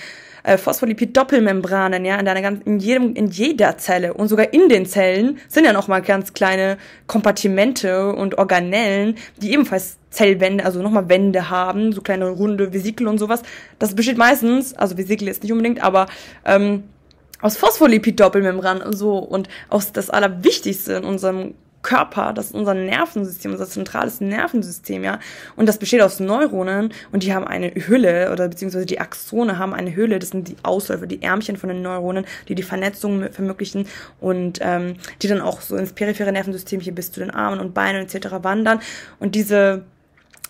äh, Phospholipid-Doppelmembranen, ja, in, deiner ganz, in, jedem, in jeder Zelle und sogar in den Zellen sind ja nochmal ganz kleine Kompartimente und Organellen, die ebenfalls Zellwände, also nochmal Wände haben, so kleine runde Vesikel und sowas. Das besteht meistens, also Vesikel ist nicht unbedingt, aber ähm, aus phospholipid doppelmembranen und so. Und aus das Allerwichtigste in unserem Körper, das ist unser Nervensystem, unser zentrales Nervensystem, ja. Und das besteht aus Neuronen und die haben eine Hülle oder beziehungsweise die Axone haben eine Hülle, das sind die Ausläufer, die Ärmchen von den Neuronen, die die Vernetzung vermöglichen und ähm, die dann auch so ins periphere Nervensystem hier bis zu den Armen und Beinen etc. wandern. Und diese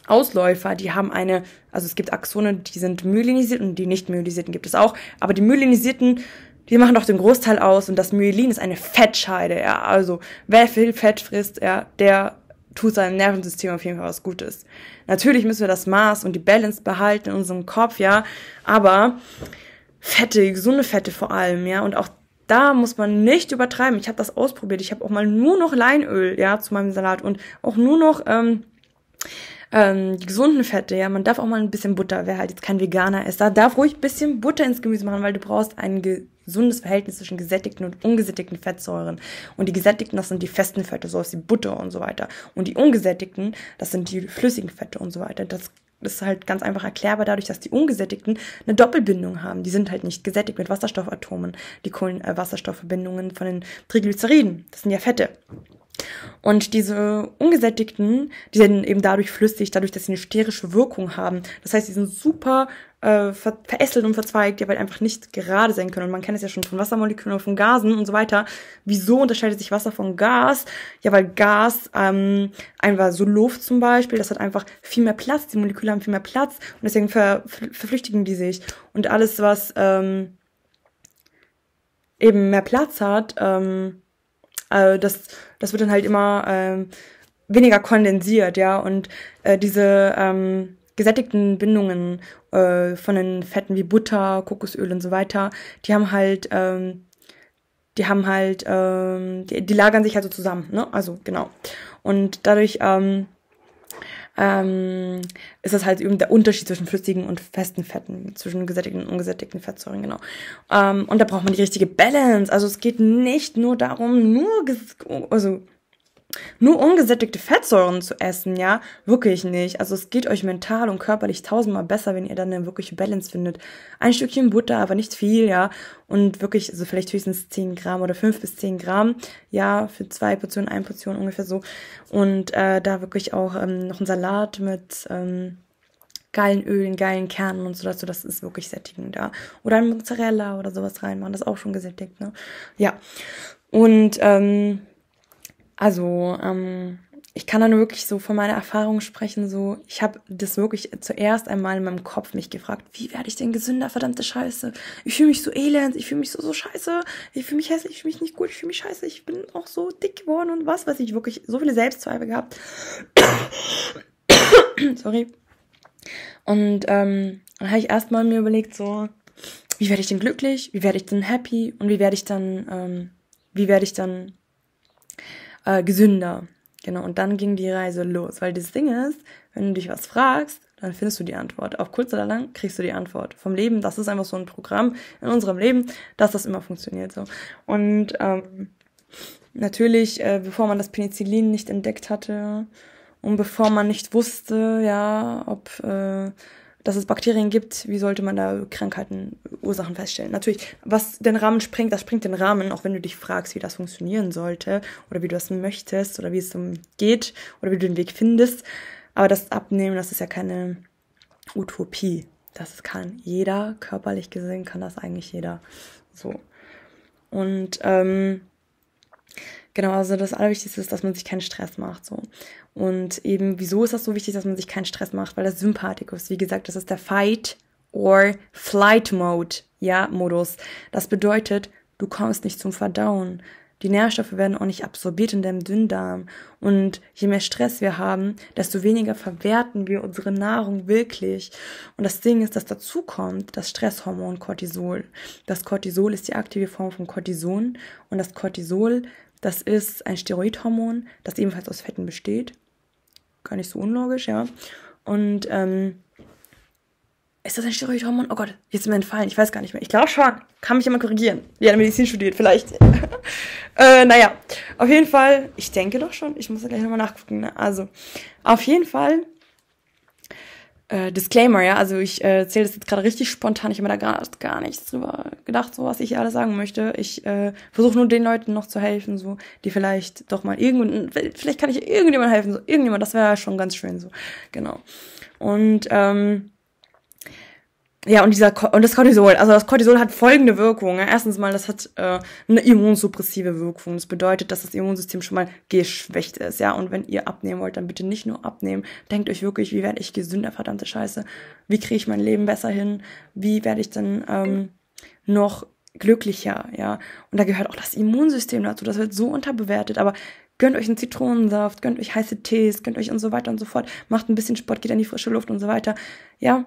Ausläufer, die haben eine, also es gibt Axone, die sind myelinisiert und die nicht myelisierten gibt es auch, aber die myelinisierten die machen doch den Großteil aus und das Myelin ist eine Fettscheide, ja. Also wer viel Fett frisst, ja, der tut seinem Nervensystem auf jeden Fall was Gutes. Natürlich müssen wir das Maß und die Balance behalten in unserem Kopf, ja, aber Fette, gesunde Fette vor allem, ja, und auch da muss man nicht übertreiben. Ich habe das ausprobiert. Ich habe auch mal nur noch Leinöl, ja, zu meinem Salat und auch nur noch ähm, ähm, die gesunden Fette, ja, man darf auch mal ein bisschen Butter, wer halt jetzt kein Veganer ist, da darf ruhig ein bisschen Butter ins Gemüse machen, weil du brauchst einen gesundes Verhältnis zwischen gesättigten und ungesättigten Fettsäuren. Und die gesättigten, das sind die festen Fette, so ist die Butter und so weiter. Und die ungesättigten, das sind die flüssigen Fette und so weiter. Das das ist halt ganz einfach erklärbar dadurch, dass die Ungesättigten eine Doppelbindung haben. Die sind halt nicht gesättigt mit Wasserstoffatomen, die Kohlenwasserstoffverbindungen äh, von den Triglyceriden. Das sind ja Fette. Und diese Ungesättigten, die sind eben dadurch flüssig, dadurch, dass sie eine sterische Wirkung haben. Das heißt, die sind super äh, ver verästelt und verzweigt, ja, weil einfach nicht gerade sein können. Und man kennt es ja schon von Wassermolekülen, und von Gasen und so weiter. Wieso unterscheidet sich Wasser von Gas? Ja, weil Gas ähm, einfach so Luft zum Beispiel, das hat einfach viel mehr Platz, die Moleküle haben viel mehr Platz und deswegen ver verflüchtigen die sich. Und alles, was ähm, eben mehr Platz hat, ähm, äh, das, das wird dann halt immer ähm, weniger kondensiert, ja. Und äh, diese ähm, gesättigten Bindungen äh, von den Fetten wie Butter, Kokosöl und so weiter, die haben halt, ähm, die haben halt, ähm, die, die lagern sich halt so zusammen, ne? Also genau. Und dadurch ähm, ähm, ist das halt eben der Unterschied zwischen flüssigen und festen Fetten, zwischen gesättigten und ungesättigten Fettsäuren, genau. Ähm, und da braucht man die richtige Balance. Also es geht nicht nur darum, nur, also nur ungesättigte Fettsäuren zu essen, ja, wirklich nicht. Also es geht euch mental und körperlich tausendmal besser, wenn ihr dann eine wirkliche Balance findet. Ein Stückchen Butter, aber nicht viel, ja. Und wirklich, also vielleicht höchstens 10 Gramm oder 5 bis 10 Gramm, ja, für zwei Portionen, eine Portion ungefähr so. Und äh, da wirklich auch ähm, noch ein Salat mit. Ähm, geilen Ölen, geilen Kernen und so dazu. Das ist wirklich sättigend da. Ja. Oder ein Mozzarella oder sowas reinmachen, das ist auch schon gesättigt, ne? Ja. Und ähm, also ähm, ich kann dann wirklich so von meiner Erfahrung sprechen. So, ich habe das wirklich zuerst einmal in meinem Kopf mich gefragt, wie werde ich denn gesünder, verdammte Scheiße. Ich fühle mich so elend, ich fühle mich so, so scheiße, ich fühle mich hässlich, ich fühle mich nicht gut, ich fühle mich scheiße, ich bin auch so dick geworden und was was ich, wirklich so viele Selbstzweifel gehabt. Sorry. Und ähm, dann habe ich erstmal mir überlegt, so, wie werde ich denn glücklich, wie werde ich denn happy und wie werde ich dann, ähm, wie werde ich dann äh, gesünder. Genau, und dann ging die Reise los. Weil das Ding ist, wenn du dich was fragst, dann findest du die Antwort. Auf kurz oder lang kriegst du die Antwort. Vom Leben, das ist einfach so ein Programm in unserem Leben, dass das immer funktioniert so. Und ähm, natürlich, äh, bevor man das Penicillin nicht entdeckt hatte und bevor man nicht wusste, ja, ob äh, dass es Bakterien gibt, wie sollte man da Krankheiten, Ursachen feststellen? Natürlich, was den Rahmen springt, das springt den Rahmen, auch wenn du dich fragst, wie das funktionieren sollte oder wie du das möchtest oder wie es geht oder wie du den Weg findest. Aber das Abnehmen, das ist ja keine Utopie. Das kann jeder, körperlich gesehen kann das eigentlich jeder. So. Und ähm, Genau, also das Allerwichtigste ist, dass man sich keinen Stress macht. So. Und eben, wieso ist das so wichtig, dass man sich keinen Stress macht? Weil das Sympathikus, wie gesagt, das ist der Fight or Flight Mode, ja, Modus. Das bedeutet, du kommst nicht zum Verdauen. Die Nährstoffe werden auch nicht absorbiert in deinem Dünndarm. Und je mehr Stress wir haben, desto weniger verwerten wir unsere Nahrung wirklich. Und das Ding ist, dass dazu kommt das Stresshormon Cortisol. Das Cortisol ist die aktive Form von Cortison und das Cortisol das ist ein Steroidhormon, das ebenfalls aus Fetten besteht. Gar nicht so unlogisch, ja. Und ähm, ist das ein Steroidhormon? Oh Gott, jetzt ist mir entfallen. Ich weiß gar nicht mehr. Ich glaube schon. Kann mich jemand korrigieren. Die hat Medizin studiert, vielleicht. äh, naja, auf jeden Fall. Ich denke doch schon. Ich muss da gleich nochmal nachgucken. Ne? Also, auf jeden Fall äh, Disclaimer, ja, also ich äh, erzähle das jetzt gerade richtig spontan, ich habe mir da gar, gar nichts drüber gedacht, so was ich alles sagen möchte. Ich äh, versuche nur den Leuten noch zu helfen, so, die vielleicht doch mal irgendwann, vielleicht kann ich irgendjemand helfen, so, irgendjemand, das wäre schon ganz schön, so, genau. Und ähm, ja, und, dieser, und das Cortisol, also das Cortisol hat folgende Wirkung. Erstens mal, das hat äh, eine immunsuppressive Wirkung. Das bedeutet, dass das Immunsystem schon mal geschwächt ist, ja. Und wenn ihr abnehmen wollt, dann bitte nicht nur abnehmen. Denkt euch wirklich, wie werde ich gesünder, verdammte Scheiße? Wie kriege ich mein Leben besser hin? Wie werde ich dann ähm, noch glücklicher, ja? Und da gehört auch das Immunsystem dazu. Das wird so unterbewertet, aber gönnt euch einen Zitronensaft, gönnt euch heiße Tees, gönnt euch und so weiter und so fort. Macht ein bisschen Sport, geht in die frische Luft und so weiter. Ja,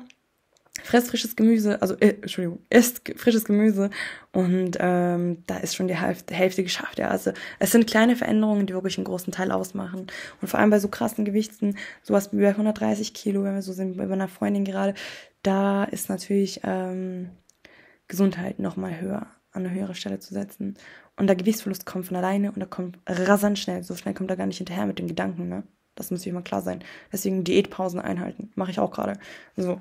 Fress frisches Gemüse, also äh, Entschuldigung, isst frisches Gemüse und ähm, da ist schon die Hälfte, Hälfte geschafft. Ja. Also es sind kleine Veränderungen, die wirklich einen großen Teil ausmachen. Und vor allem bei so krassen Gewichten, sowas wie bei 130 Kilo, wenn wir so sind, bei meiner Freundin gerade, da ist natürlich ähm, Gesundheit nochmal höher, an eine höhere Stelle zu setzen. Und der Gewichtsverlust kommt von alleine und er kommt rasant schnell. So schnell kommt er gar nicht hinterher mit dem Gedanken, ne? Das muss sich immer klar sein. Deswegen Diätpausen einhalten. Mache ich auch gerade. So,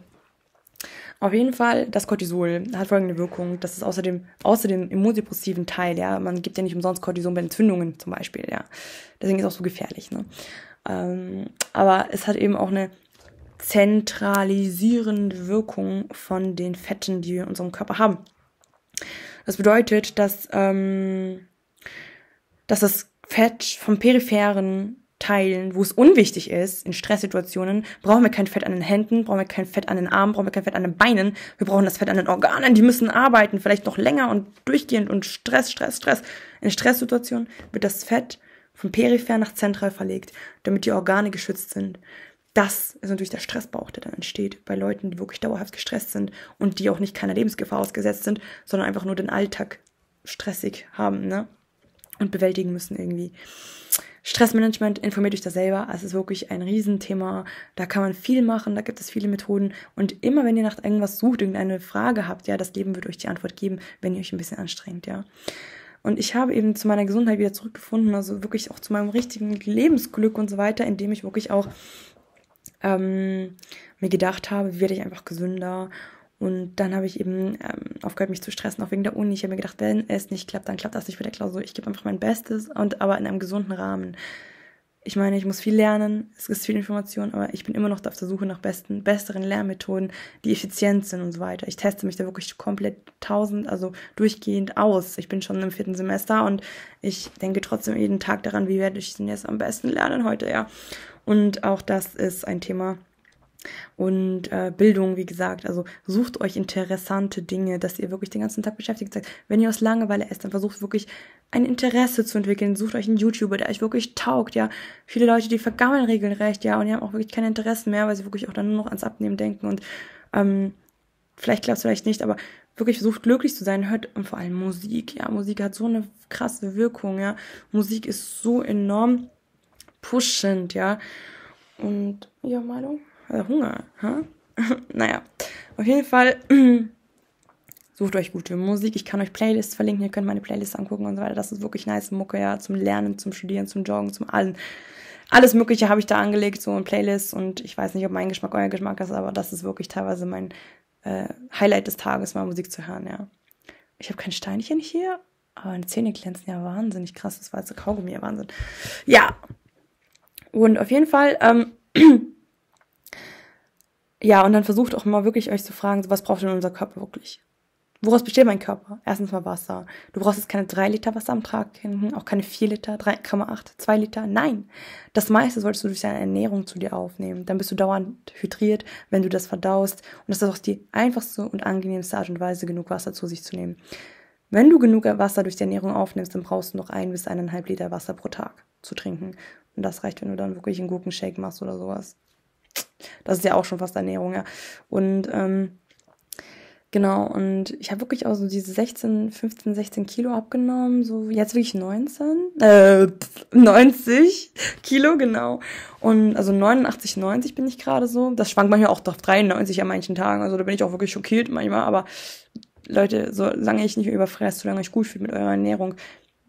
auf jeden Fall, das Cortisol hat folgende Wirkung. Das ist außerdem, außer immunsuppressiven Teil, ja. Man gibt ja nicht umsonst Cortison bei Entzündungen zum Beispiel, ja. Deswegen ist es auch so gefährlich, ne. Ähm, aber es hat eben auch eine zentralisierende Wirkung von den Fetten, die wir in unserem Körper haben. Das bedeutet, dass, ähm, dass das Fett vom peripheren Teilen, wo es unwichtig ist, in Stresssituationen, brauchen wir kein Fett an den Händen, brauchen wir kein Fett an den Armen, brauchen wir kein Fett an den Beinen. Wir brauchen das Fett an den Organen, die müssen arbeiten, vielleicht noch länger und durchgehend und Stress, Stress, Stress. In Stresssituationen wird das Fett von peripher nach zentral verlegt, damit die Organe geschützt sind. Das ist natürlich der Stressbauch, der dann entsteht bei Leuten, die wirklich dauerhaft gestresst sind und die auch nicht keiner Lebensgefahr ausgesetzt sind, sondern einfach nur den Alltag stressig haben, ne? und bewältigen müssen irgendwie. Stressmanagement, informiert euch da selber. Es ist wirklich ein Riesenthema. Da kann man viel machen, da gibt es viele Methoden. Und immer wenn ihr nach irgendwas sucht, irgendeine Frage habt, ja, das Leben wird euch die Antwort geben, wenn ihr euch ein bisschen anstrengt, ja. Und ich habe eben zu meiner Gesundheit wieder zurückgefunden, also wirklich auch zu meinem richtigen Lebensglück und so weiter, indem ich wirklich auch ähm, mir gedacht habe, werde ich einfach gesünder und dann habe ich eben ähm, aufgehört, mich zu stressen, auch wegen der Uni. Ich habe mir gedacht, wenn es nicht klappt, dann klappt das nicht für der Klausur. Ich gebe einfach mein Bestes und aber in einem gesunden Rahmen. Ich meine, ich muss viel lernen, es ist viel Information, aber ich bin immer noch auf der Suche nach besten, besseren Lernmethoden, die effizient sind und so weiter. Ich teste mich da wirklich komplett tausend, also durchgehend aus. Ich bin schon im vierten Semester und ich denke trotzdem jeden Tag daran, wie werde ich denn jetzt am besten lernen heute, ja. Und auch das ist ein Thema, und äh, Bildung, wie gesagt, also sucht euch interessante Dinge, dass ihr wirklich den ganzen Tag beschäftigt seid. Wenn ihr aus Langeweile esst, dann versucht wirklich ein Interesse zu entwickeln. Sucht euch einen YouTuber, der euch wirklich taugt, ja. Viele Leute, die vergammeln regelrecht, ja, und die haben auch wirklich kein Interesse mehr, weil sie wirklich auch dann nur noch ans Abnehmen denken und ähm, vielleicht klappt es vielleicht nicht, aber wirklich versucht glücklich zu sein, hört ähm, vor allem Musik, ja. Musik hat so eine krasse Wirkung, ja. Musik ist so enorm pushend, ja. Und ja, Meinung? Äh, Hunger. Huh? naja, auf jeden Fall sucht euch gute Musik. Ich kann euch Playlists verlinken, ihr könnt meine Playlists angucken und so weiter. Das ist wirklich nice Mucke, ja, zum Lernen, zum Studieren, zum Joggen, zum allen. Alles Mögliche habe ich da angelegt, so in Playlists und ich weiß nicht, ob mein Geschmack euer Geschmack ist, aber das ist wirklich teilweise mein äh, Highlight des Tages, mal Musik zu hören, ja. Ich habe kein Steinchen hier, aber meine Zähne glänzen ja wahnsinnig krass. Das war jetzt so Kaugummi, ja, Wahnsinn. Ja. Und auf jeden Fall, ähm, Ja, und dann versucht auch immer wirklich euch zu fragen, was braucht denn unser Körper wirklich? Woraus besteht mein Körper? Erstens mal Wasser. Du brauchst jetzt keine 3 Liter Wasser am Tag trinken, auch keine 4 Liter, 3,8, 2 Liter. Nein. Das meiste solltest du durch deine Ernährung zu dir aufnehmen. Dann bist du dauernd hydriert, wenn du das verdaust. Und das ist auch die einfachste und angenehmste Art und Weise, genug Wasser zu sich zu nehmen. Wenn du genug Wasser durch die Ernährung aufnimmst, dann brauchst du noch ein bis eineinhalb Liter Wasser pro Tag zu trinken. Und das reicht, wenn du dann wirklich einen Gurkenshake machst oder sowas das ist ja auch schon fast Ernährung, ja. Und ähm, genau, und ich habe wirklich auch so diese 16, 15, 16 Kilo abgenommen, so jetzt wirklich 19, äh, 90 Kilo, genau. Und also 89, 90 bin ich gerade so. Das schwankt manchmal auch auf 93 an manchen Tagen, also da bin ich auch wirklich schockiert manchmal, aber Leute, solange ich nicht überfresse, solange ich gut fühle mit eurer Ernährung,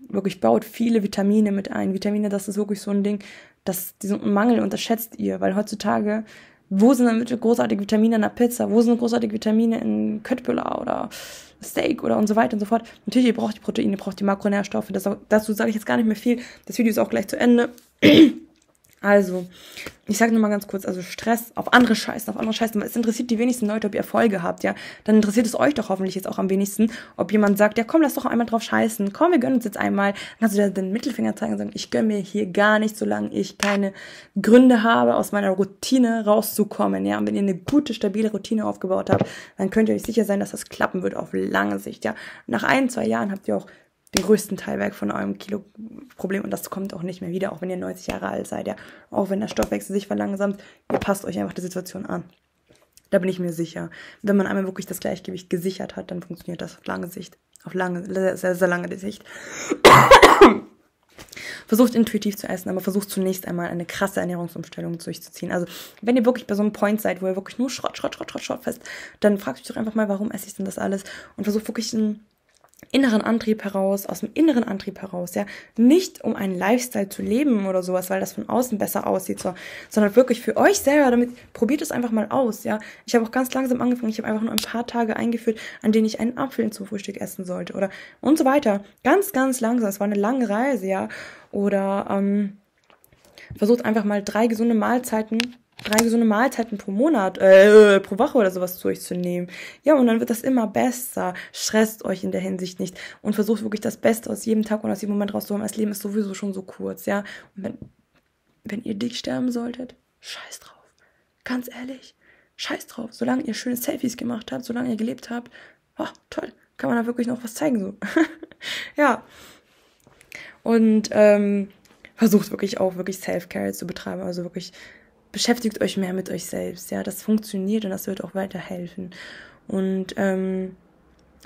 wirklich baut viele Vitamine mit ein. Vitamine, das ist wirklich so ein Ding das, diesen Mangel unterschätzt ihr, weil heutzutage, wo sind dann bitte großartige Vitamine in einer Pizza? Wo sind großartige Vitamine in Köttbullar oder Steak oder und so weiter und so fort? Natürlich, ihr braucht die Proteine, ihr braucht die Makronährstoffe. Das, dazu sage ich jetzt gar nicht mehr viel. Das Video ist auch gleich zu Ende. Also, ich sage mal ganz kurz, also Stress auf andere Scheißen, auf andere Scheißen. Es interessiert die wenigsten Leute, ob ihr Erfolge habt, ja. Dann interessiert es euch doch hoffentlich jetzt auch am wenigsten, ob jemand sagt, ja komm, lass doch einmal drauf scheißen. Komm, wir gönnen uns jetzt einmal. Dann kannst du dir den Mittelfinger zeigen und sagen, ich gönn mir hier gar nicht, solange ich keine Gründe habe, aus meiner Routine rauszukommen, ja. Und wenn ihr eine gute, stabile Routine aufgebaut habt, dann könnt ihr euch sicher sein, dass das klappen wird auf lange Sicht, ja. Nach ein, zwei Jahren habt ihr auch den größten Teil weg von eurem Kilo-Problem und das kommt auch nicht mehr wieder, auch wenn ihr 90 Jahre alt seid, ja. Auch wenn der Stoffwechsel sich verlangsamt, ihr passt euch einfach der Situation an. Da bin ich mir sicher. Wenn man einmal wirklich das Gleichgewicht gesichert hat, dann funktioniert das auf lange Sicht. Auf lange, sehr, sehr, lange Sicht. Versucht intuitiv zu essen, aber versucht zunächst einmal eine krasse Ernährungsumstellung durchzuziehen. Also, wenn ihr wirklich bei so einem Point seid, wo ihr wirklich nur Schrott, Schrott, Schrott, Schrott, Schrott fest, dann fragt euch doch einfach mal, warum esse ich denn das alles? Und versucht wirklich ein inneren Antrieb heraus, aus dem inneren Antrieb heraus, ja, nicht um einen Lifestyle zu leben oder sowas, weil das von außen besser aussieht, so, sondern wirklich für euch selber, damit probiert es einfach mal aus, ja. Ich habe auch ganz langsam angefangen, ich habe einfach nur ein paar Tage eingeführt, an denen ich einen Apfel zum Frühstück essen sollte oder und so weiter. Ganz, ganz langsam, es war eine lange Reise, ja. Oder ähm, versucht einfach mal drei gesunde Mahlzeiten drei gesunde Mahlzeiten pro Monat, äh, pro Woche oder sowas zu euch zu nehmen. Ja, und dann wird das immer besser. Stresst euch in der Hinsicht nicht und versucht wirklich das Beste aus jedem Tag und aus jedem Moment rauszuholen. Das Leben ist sowieso schon so kurz, ja. Und wenn, wenn ihr dick sterben solltet, scheiß drauf. Ganz ehrlich, scheiß drauf. Solange ihr schöne Selfies gemacht habt, solange ihr gelebt habt, oh, toll, kann man da wirklich noch was zeigen so. ja. Und ähm, versucht wirklich auch wirklich Self-Care zu betreiben, also wirklich beschäftigt euch mehr mit euch selbst. Ja, das funktioniert und das wird auch weiterhelfen. Und ähm,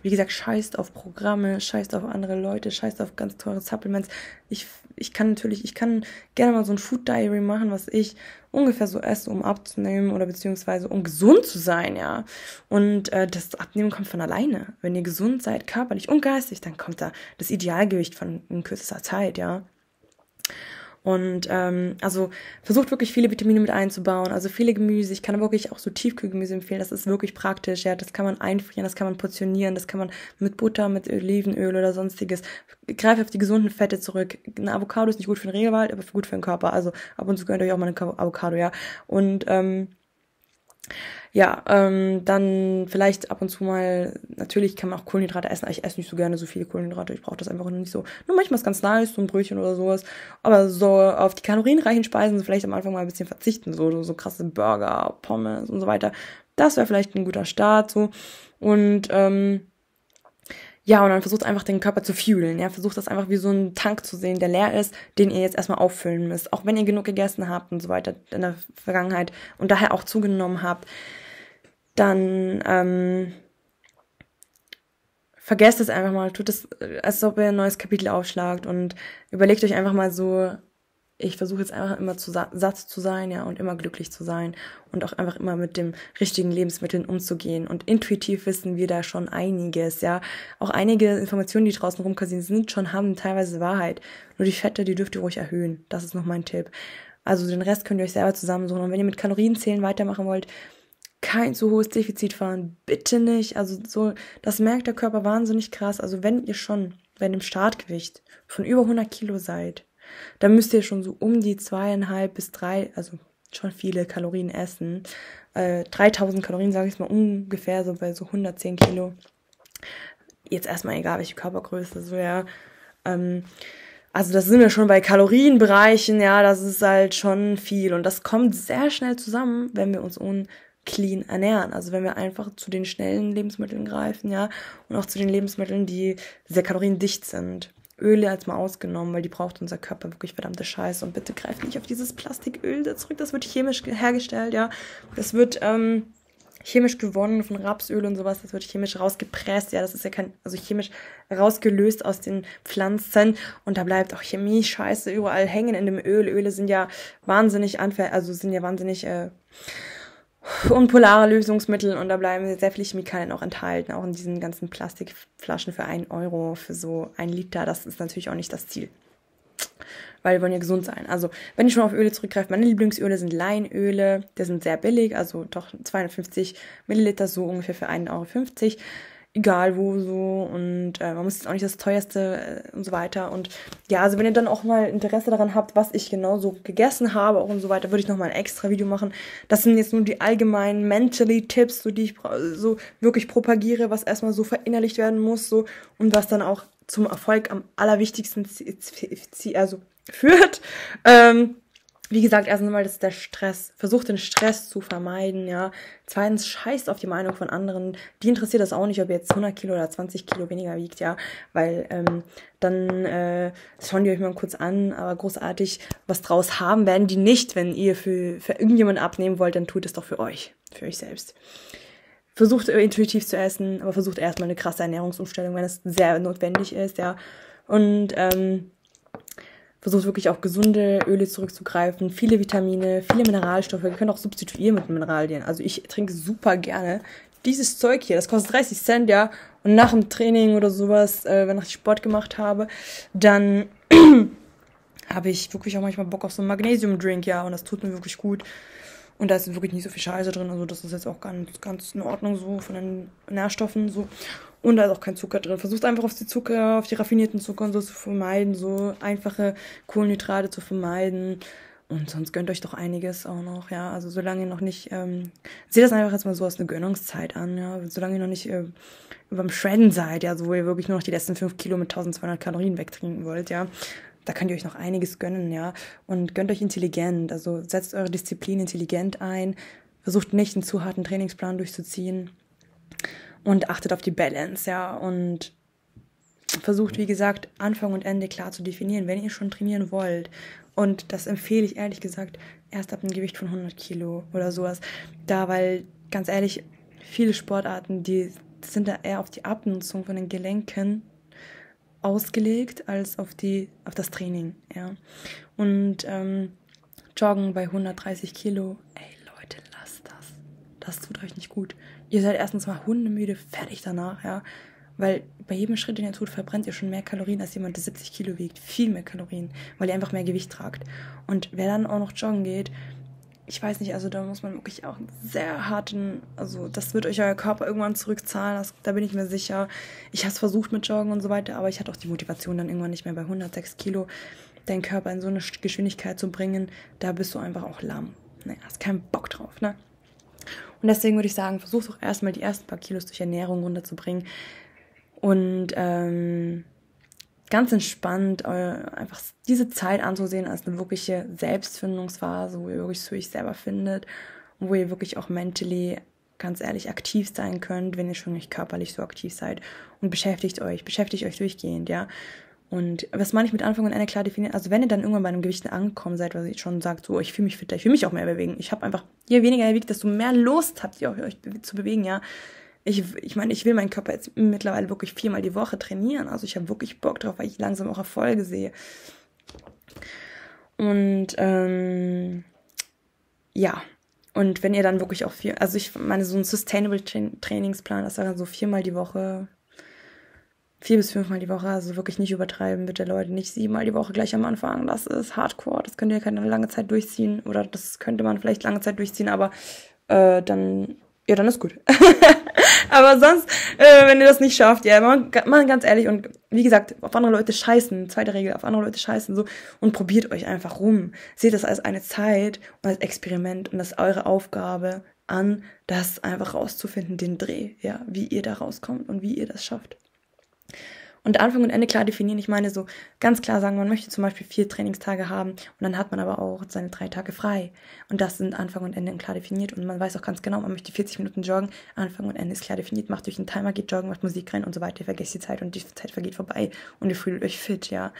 wie gesagt, scheißt auf Programme, scheißt auf andere Leute, scheißt auf ganz teure Supplements. Ich, ich kann natürlich, ich kann gerne mal so ein Food Diary machen, was ich ungefähr so esse, um abzunehmen oder beziehungsweise um gesund zu sein, ja. Und äh, das Abnehmen kommt von alleine. Wenn ihr gesund seid, körperlich und geistig, dann kommt da das Idealgewicht von in kürzester Zeit, ja. Und ähm, also versucht wirklich viele Vitamine mit einzubauen, also viele Gemüse. Ich kann wirklich auch so Tiefkühlgemüse empfehlen, das ist wirklich praktisch. Ja, das kann man einfrieren, das kann man portionieren, das kann man mit Butter, mit Olivenöl oder sonstiges. Greift auf die gesunden Fette zurück. Ein Avocado ist nicht gut für den Regenwald, aber gut für den Körper. Also ab und zu gönnt euch auch mal ein Avocado, ja. Und ähm, ja, ähm, dann vielleicht ab und zu mal, natürlich kann man auch Kohlenhydrate essen, aber ich esse nicht so gerne so viele Kohlenhydrate, ich brauche das einfach nicht so. Nur manchmal ist ganz nice, so ein Brötchen oder sowas. Aber so auf die kalorienreichen Speisen vielleicht am Anfang mal ein bisschen verzichten, so, so krasse Burger, Pommes und so weiter. Das wäre vielleicht ein guter Start, so. Und, ähm, ja, und dann versucht einfach den Körper zu fühlen. Ja, versucht das einfach wie so einen Tank zu sehen, der leer ist, den ihr jetzt erstmal auffüllen müsst. Auch wenn ihr genug gegessen habt und so weiter in der Vergangenheit und daher auch zugenommen habt dann ähm, vergesst es einfach mal, tut es, äh, als ob ihr ein neues Kapitel aufschlagt und überlegt euch einfach mal so, ich versuche jetzt einfach immer zu, satt zu sein, ja, und immer glücklich zu sein und auch einfach immer mit dem richtigen Lebensmitteln umzugehen. Und intuitiv wissen wir da schon einiges, ja. Auch einige Informationen, die draußen rumkursieren, sind schon, haben teilweise Wahrheit. Nur die Fette, die dürft ihr ruhig erhöhen. Das ist noch mein Tipp. Also den Rest könnt ihr euch selber zusammensuchen. Und wenn ihr mit Kalorienzählen weitermachen wollt, kein zu hohes Defizit fahren, bitte nicht. Also so, das merkt der Körper wahnsinnig krass. Also wenn ihr schon bei einem Startgewicht von über 100 Kilo seid, dann müsst ihr schon so um die zweieinhalb bis drei, also schon viele Kalorien essen. Äh, 3000 Kalorien, sage ich mal, ungefähr so bei so 110 Kilo. Jetzt erstmal egal, welche Körpergröße, so ja. Ähm, also das sind wir schon bei Kalorienbereichen, ja, das ist halt schon viel. Und das kommt sehr schnell zusammen, wenn wir uns un clean ernähren. Also wenn wir einfach zu den schnellen Lebensmitteln greifen, ja, und auch zu den Lebensmitteln, die sehr kaloriendicht sind. Öle als mal ausgenommen, weil die braucht unser Körper wirklich verdammte Scheiße. Und bitte greift nicht auf dieses Plastiköl da zurück. Das wird chemisch hergestellt, ja. Das wird ähm, chemisch gewonnen von Rapsöl und sowas. Das wird chemisch rausgepresst, ja. Das ist ja kein, also chemisch rausgelöst aus den Pflanzen. Und da bleibt auch Chemie-Scheiße überall hängen in dem Öl. Öle sind ja wahnsinnig anfällig, also sind ja wahnsinnig äh, und polare Lösungsmittel und da bleiben sehr viele Chemikalien auch enthalten, auch in diesen ganzen Plastikflaschen für einen Euro, für so ein Liter. Das ist natürlich auch nicht das Ziel. Weil wir wollen ja gesund sein. Also, wenn ich schon auf Öle zurückgreife, meine Lieblingsöle sind Leinöle. Die sind sehr billig, also doch 250 Milliliter, so ungefähr für 1,50 Euro egal wo so und äh, man muss jetzt auch nicht das teuerste äh, und so weiter. Und ja, also wenn ihr dann auch mal Interesse daran habt, was ich genau so gegessen habe auch und so weiter, würde ich nochmal ein extra Video machen. Das sind jetzt nur die allgemeinen mentally Tipps, so die ich so wirklich propagiere, was erstmal so verinnerlicht werden muss, so und was dann auch zum Erfolg am allerwichtigsten also führt. Ähm, wie gesagt, erstens einmal, das ist der Stress. Versucht den Stress zu vermeiden, ja. Zweitens, scheißt auf die Meinung von anderen. Die interessiert das auch nicht, ob ihr jetzt 100 Kilo oder 20 Kilo weniger wiegt, ja. Weil ähm, dann äh, schauen die euch mal kurz an, aber großartig was draus haben werden die nicht. Wenn ihr für, für irgendjemanden abnehmen wollt, dann tut es doch für euch, für euch selbst. Versucht äh, intuitiv zu essen, aber versucht erstmal eine krasse Ernährungsumstellung, wenn es sehr notwendig ist, ja. Und ähm, versucht wirklich auf gesunde Öle zurückzugreifen, viele Vitamine, viele Mineralstoffe. Wir können auch substituieren mit Mineralien. Also ich trinke super gerne dieses Zeug hier. Das kostet 30 Cent, ja. Und nach dem Training oder sowas, äh, wenn ich Sport gemacht habe, dann habe ich wirklich auch manchmal Bock auf so einen Magnesium-Drink, ja. Und das tut mir wirklich gut. Und da ist wirklich nicht so viel Scheiße drin. Also das ist jetzt auch ganz, ganz in Ordnung so von den Nährstoffen so. Und da ist auch kein Zucker drin. Versucht einfach auf die Zucker, auf die raffinierten Zucker und so zu vermeiden, so einfache Kohlenhydrate zu vermeiden. Und sonst gönnt euch doch einiges auch noch, ja. Also solange ihr noch nicht, ähm, seht das einfach jetzt mal so aus einer Gönnungszeit an, ja. Solange ihr noch nicht äh, beim Shredden seid, ja, so wo ihr wirklich nur noch die letzten fünf Kilo mit 1200 Kalorien wegtrinken wollt, ja da könnt ihr euch noch einiges gönnen, ja. Und gönnt euch intelligent, also setzt eure Disziplin intelligent ein, versucht nicht einen zu harten Trainingsplan durchzuziehen und achtet auf die Balance, ja. Und versucht, wie gesagt, Anfang und Ende klar zu definieren, wenn ihr schon trainieren wollt. Und das empfehle ich ehrlich gesagt erst ab einem Gewicht von 100 Kilo oder sowas. Da, weil ganz ehrlich, viele Sportarten, die sind da eher auf die Abnutzung von den Gelenken ausgelegt als auf, die, auf das Training. Ja. Und ähm, Joggen bei 130 Kilo, ey Leute, lasst das. Das tut euch nicht gut. Ihr seid erstens mal hundemüde, fertig danach, ja. Weil bei jedem Schritt, den ihr tut, verbrennt ihr schon mehr Kalorien als jemand, der 70 Kilo wiegt. Viel mehr Kalorien, weil ihr einfach mehr Gewicht tragt. Und wer dann auch noch joggen geht, ich weiß nicht, also da muss man wirklich auch sehr harten, also das wird euch euer Körper irgendwann zurückzahlen, das, da bin ich mir sicher. Ich habe es versucht mit Joggen und so weiter, aber ich hatte auch die Motivation dann irgendwann nicht mehr bei 106 Kilo deinen Körper in so eine Geschwindigkeit zu bringen, da bist du einfach auch lahm. Naja, hast keinen Bock drauf, ne? Und deswegen würde ich sagen, versuch doch erstmal die ersten paar Kilos durch Ernährung runterzubringen. Und ähm, ganz entspannt äh, einfach diese Zeit anzusehen als eine wirkliche Selbstfindungsphase, wo ihr wirklich zu euch selber findet und wo ihr wirklich auch mentally ganz ehrlich aktiv sein könnt, wenn ihr schon nicht körperlich so aktiv seid und beschäftigt euch, beschäftigt euch durchgehend, ja. Und was meine ich mit Anfang und Ende klar definieren? Also wenn ihr dann irgendwann bei einem Gewicht angekommen seid, was ihr schon sagt, so oh, ich fühle mich fitter, ich fühle mich auch mehr bewegen. Ich habe einfach, je weniger ihr wiegt, desto mehr Lust habt ihr euch zu bewegen, ja ich, ich meine, ich will meinen Körper jetzt mittlerweile wirklich viermal die Woche trainieren. Also ich habe wirklich Bock drauf, weil ich langsam auch Erfolge sehe. Und ähm, ja, und wenn ihr dann wirklich auch viel, also ich meine, so ein Sustainable Train Trainingsplan, das wäre so viermal die Woche, vier bis fünfmal die Woche, also wirklich nicht übertreiben, bitte Leute, nicht siebenmal die Woche gleich am Anfang, das ist Hardcore, das könnt ihr keine lange Zeit durchziehen oder das könnte man vielleicht lange Zeit durchziehen, aber äh, dann, ja, dann ist gut. Aber sonst, äh, wenn ihr das nicht schafft, ja, man, man ganz ehrlich und wie gesagt, auf andere Leute scheißen, zweite Regel, auf andere Leute scheißen, so und probiert euch einfach rum. Seht das als eine Zeit und als Experiment und das ist eure Aufgabe an, das einfach rauszufinden, den Dreh, ja, wie ihr da rauskommt und wie ihr das schafft und Anfang und Ende klar definieren. Ich meine, so ganz klar sagen, man möchte zum Beispiel vier Trainingstage haben und dann hat man aber auch seine drei Tage frei. Und das sind Anfang und Ende klar definiert und man weiß auch ganz genau, man möchte 40 Minuten joggen. Anfang und Ende ist klar definiert, macht durch einen Timer, geht joggen, macht Musik rein und so weiter. Ihr vergesst die Zeit und die Zeit vergeht vorbei und ihr fühlt euch fit, ja.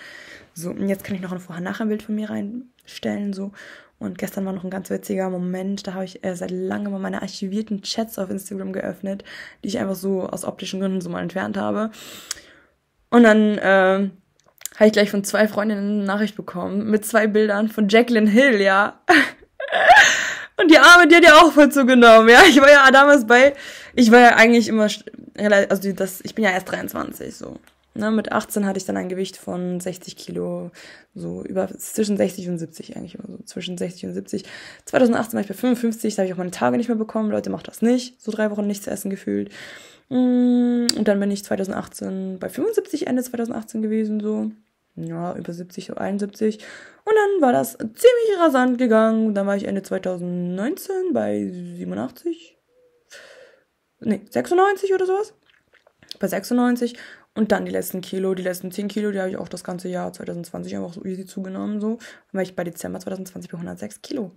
So, und jetzt kann ich noch ein Vorher-Nachher-Bild von mir reinstellen, so. Und gestern war noch ein ganz witziger Moment. Da habe ich äh, seit langem mal meine archivierten Chats auf Instagram geöffnet, die ich einfach so aus optischen Gründen so mal entfernt habe. Und dann äh, habe ich gleich von zwei Freundinnen eine Nachricht bekommen mit zwei Bildern von Jacqueline Hill, ja. Und die Arme, die hat ja auch voll zugenommen, ja. Ich war ja damals bei, ich war ja eigentlich immer, also das, ich bin ja erst 23, so. Ne, mit 18 hatte ich dann ein Gewicht von 60 Kilo, so über zwischen 60 und 70 eigentlich immer so, zwischen 60 und 70. 2018 war ich bei 55, da habe ich auch meine Tage nicht mehr bekommen, Leute, macht das nicht, so drei Wochen nichts zu essen gefühlt. Mm, und dann bin ich 2018 bei 75, Ende 2018 gewesen, so. Ja, über 70, 71. Und dann war das ziemlich rasant gegangen. Dann war ich Ende 2019 bei 87. Nee, 96 oder sowas. Bei 96. Und dann die letzten Kilo, die letzten 10 Kilo, die habe ich auch das ganze Jahr 2020 einfach so easy zugenommen. So. Dann war ich bei Dezember 2020 bei 106 Kilo.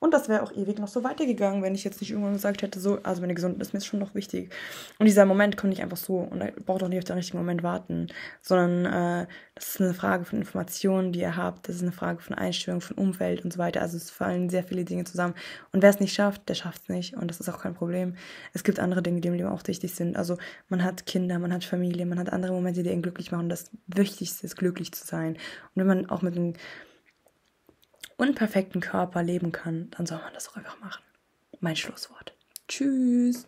Und das wäre auch ewig noch so weitergegangen, wenn ich jetzt nicht irgendwann gesagt hätte, so, also meine Gesundheit ist mir schon noch wichtig. Und dieser Moment kommt nicht einfach so und er braucht auch nicht auf den richtigen Moment warten, sondern äh, das ist eine Frage von Informationen, die ihr habt, das ist eine Frage von Einstellung, von Umfeld und so weiter. Also es fallen sehr viele Dinge zusammen. Und wer es nicht schafft, der schafft es nicht und das ist auch kein Problem. Es gibt andere Dinge, die im Leben auch wichtig sind. Also man hat Kinder, man hat Familie, man hat andere Momente, die einen glücklich machen. Das Wichtigste ist, glücklich zu sein. Und wenn man auch mit einem unperfekten Körper leben kann, dann soll man das auch einfach machen. Mein Schlusswort. Tschüss.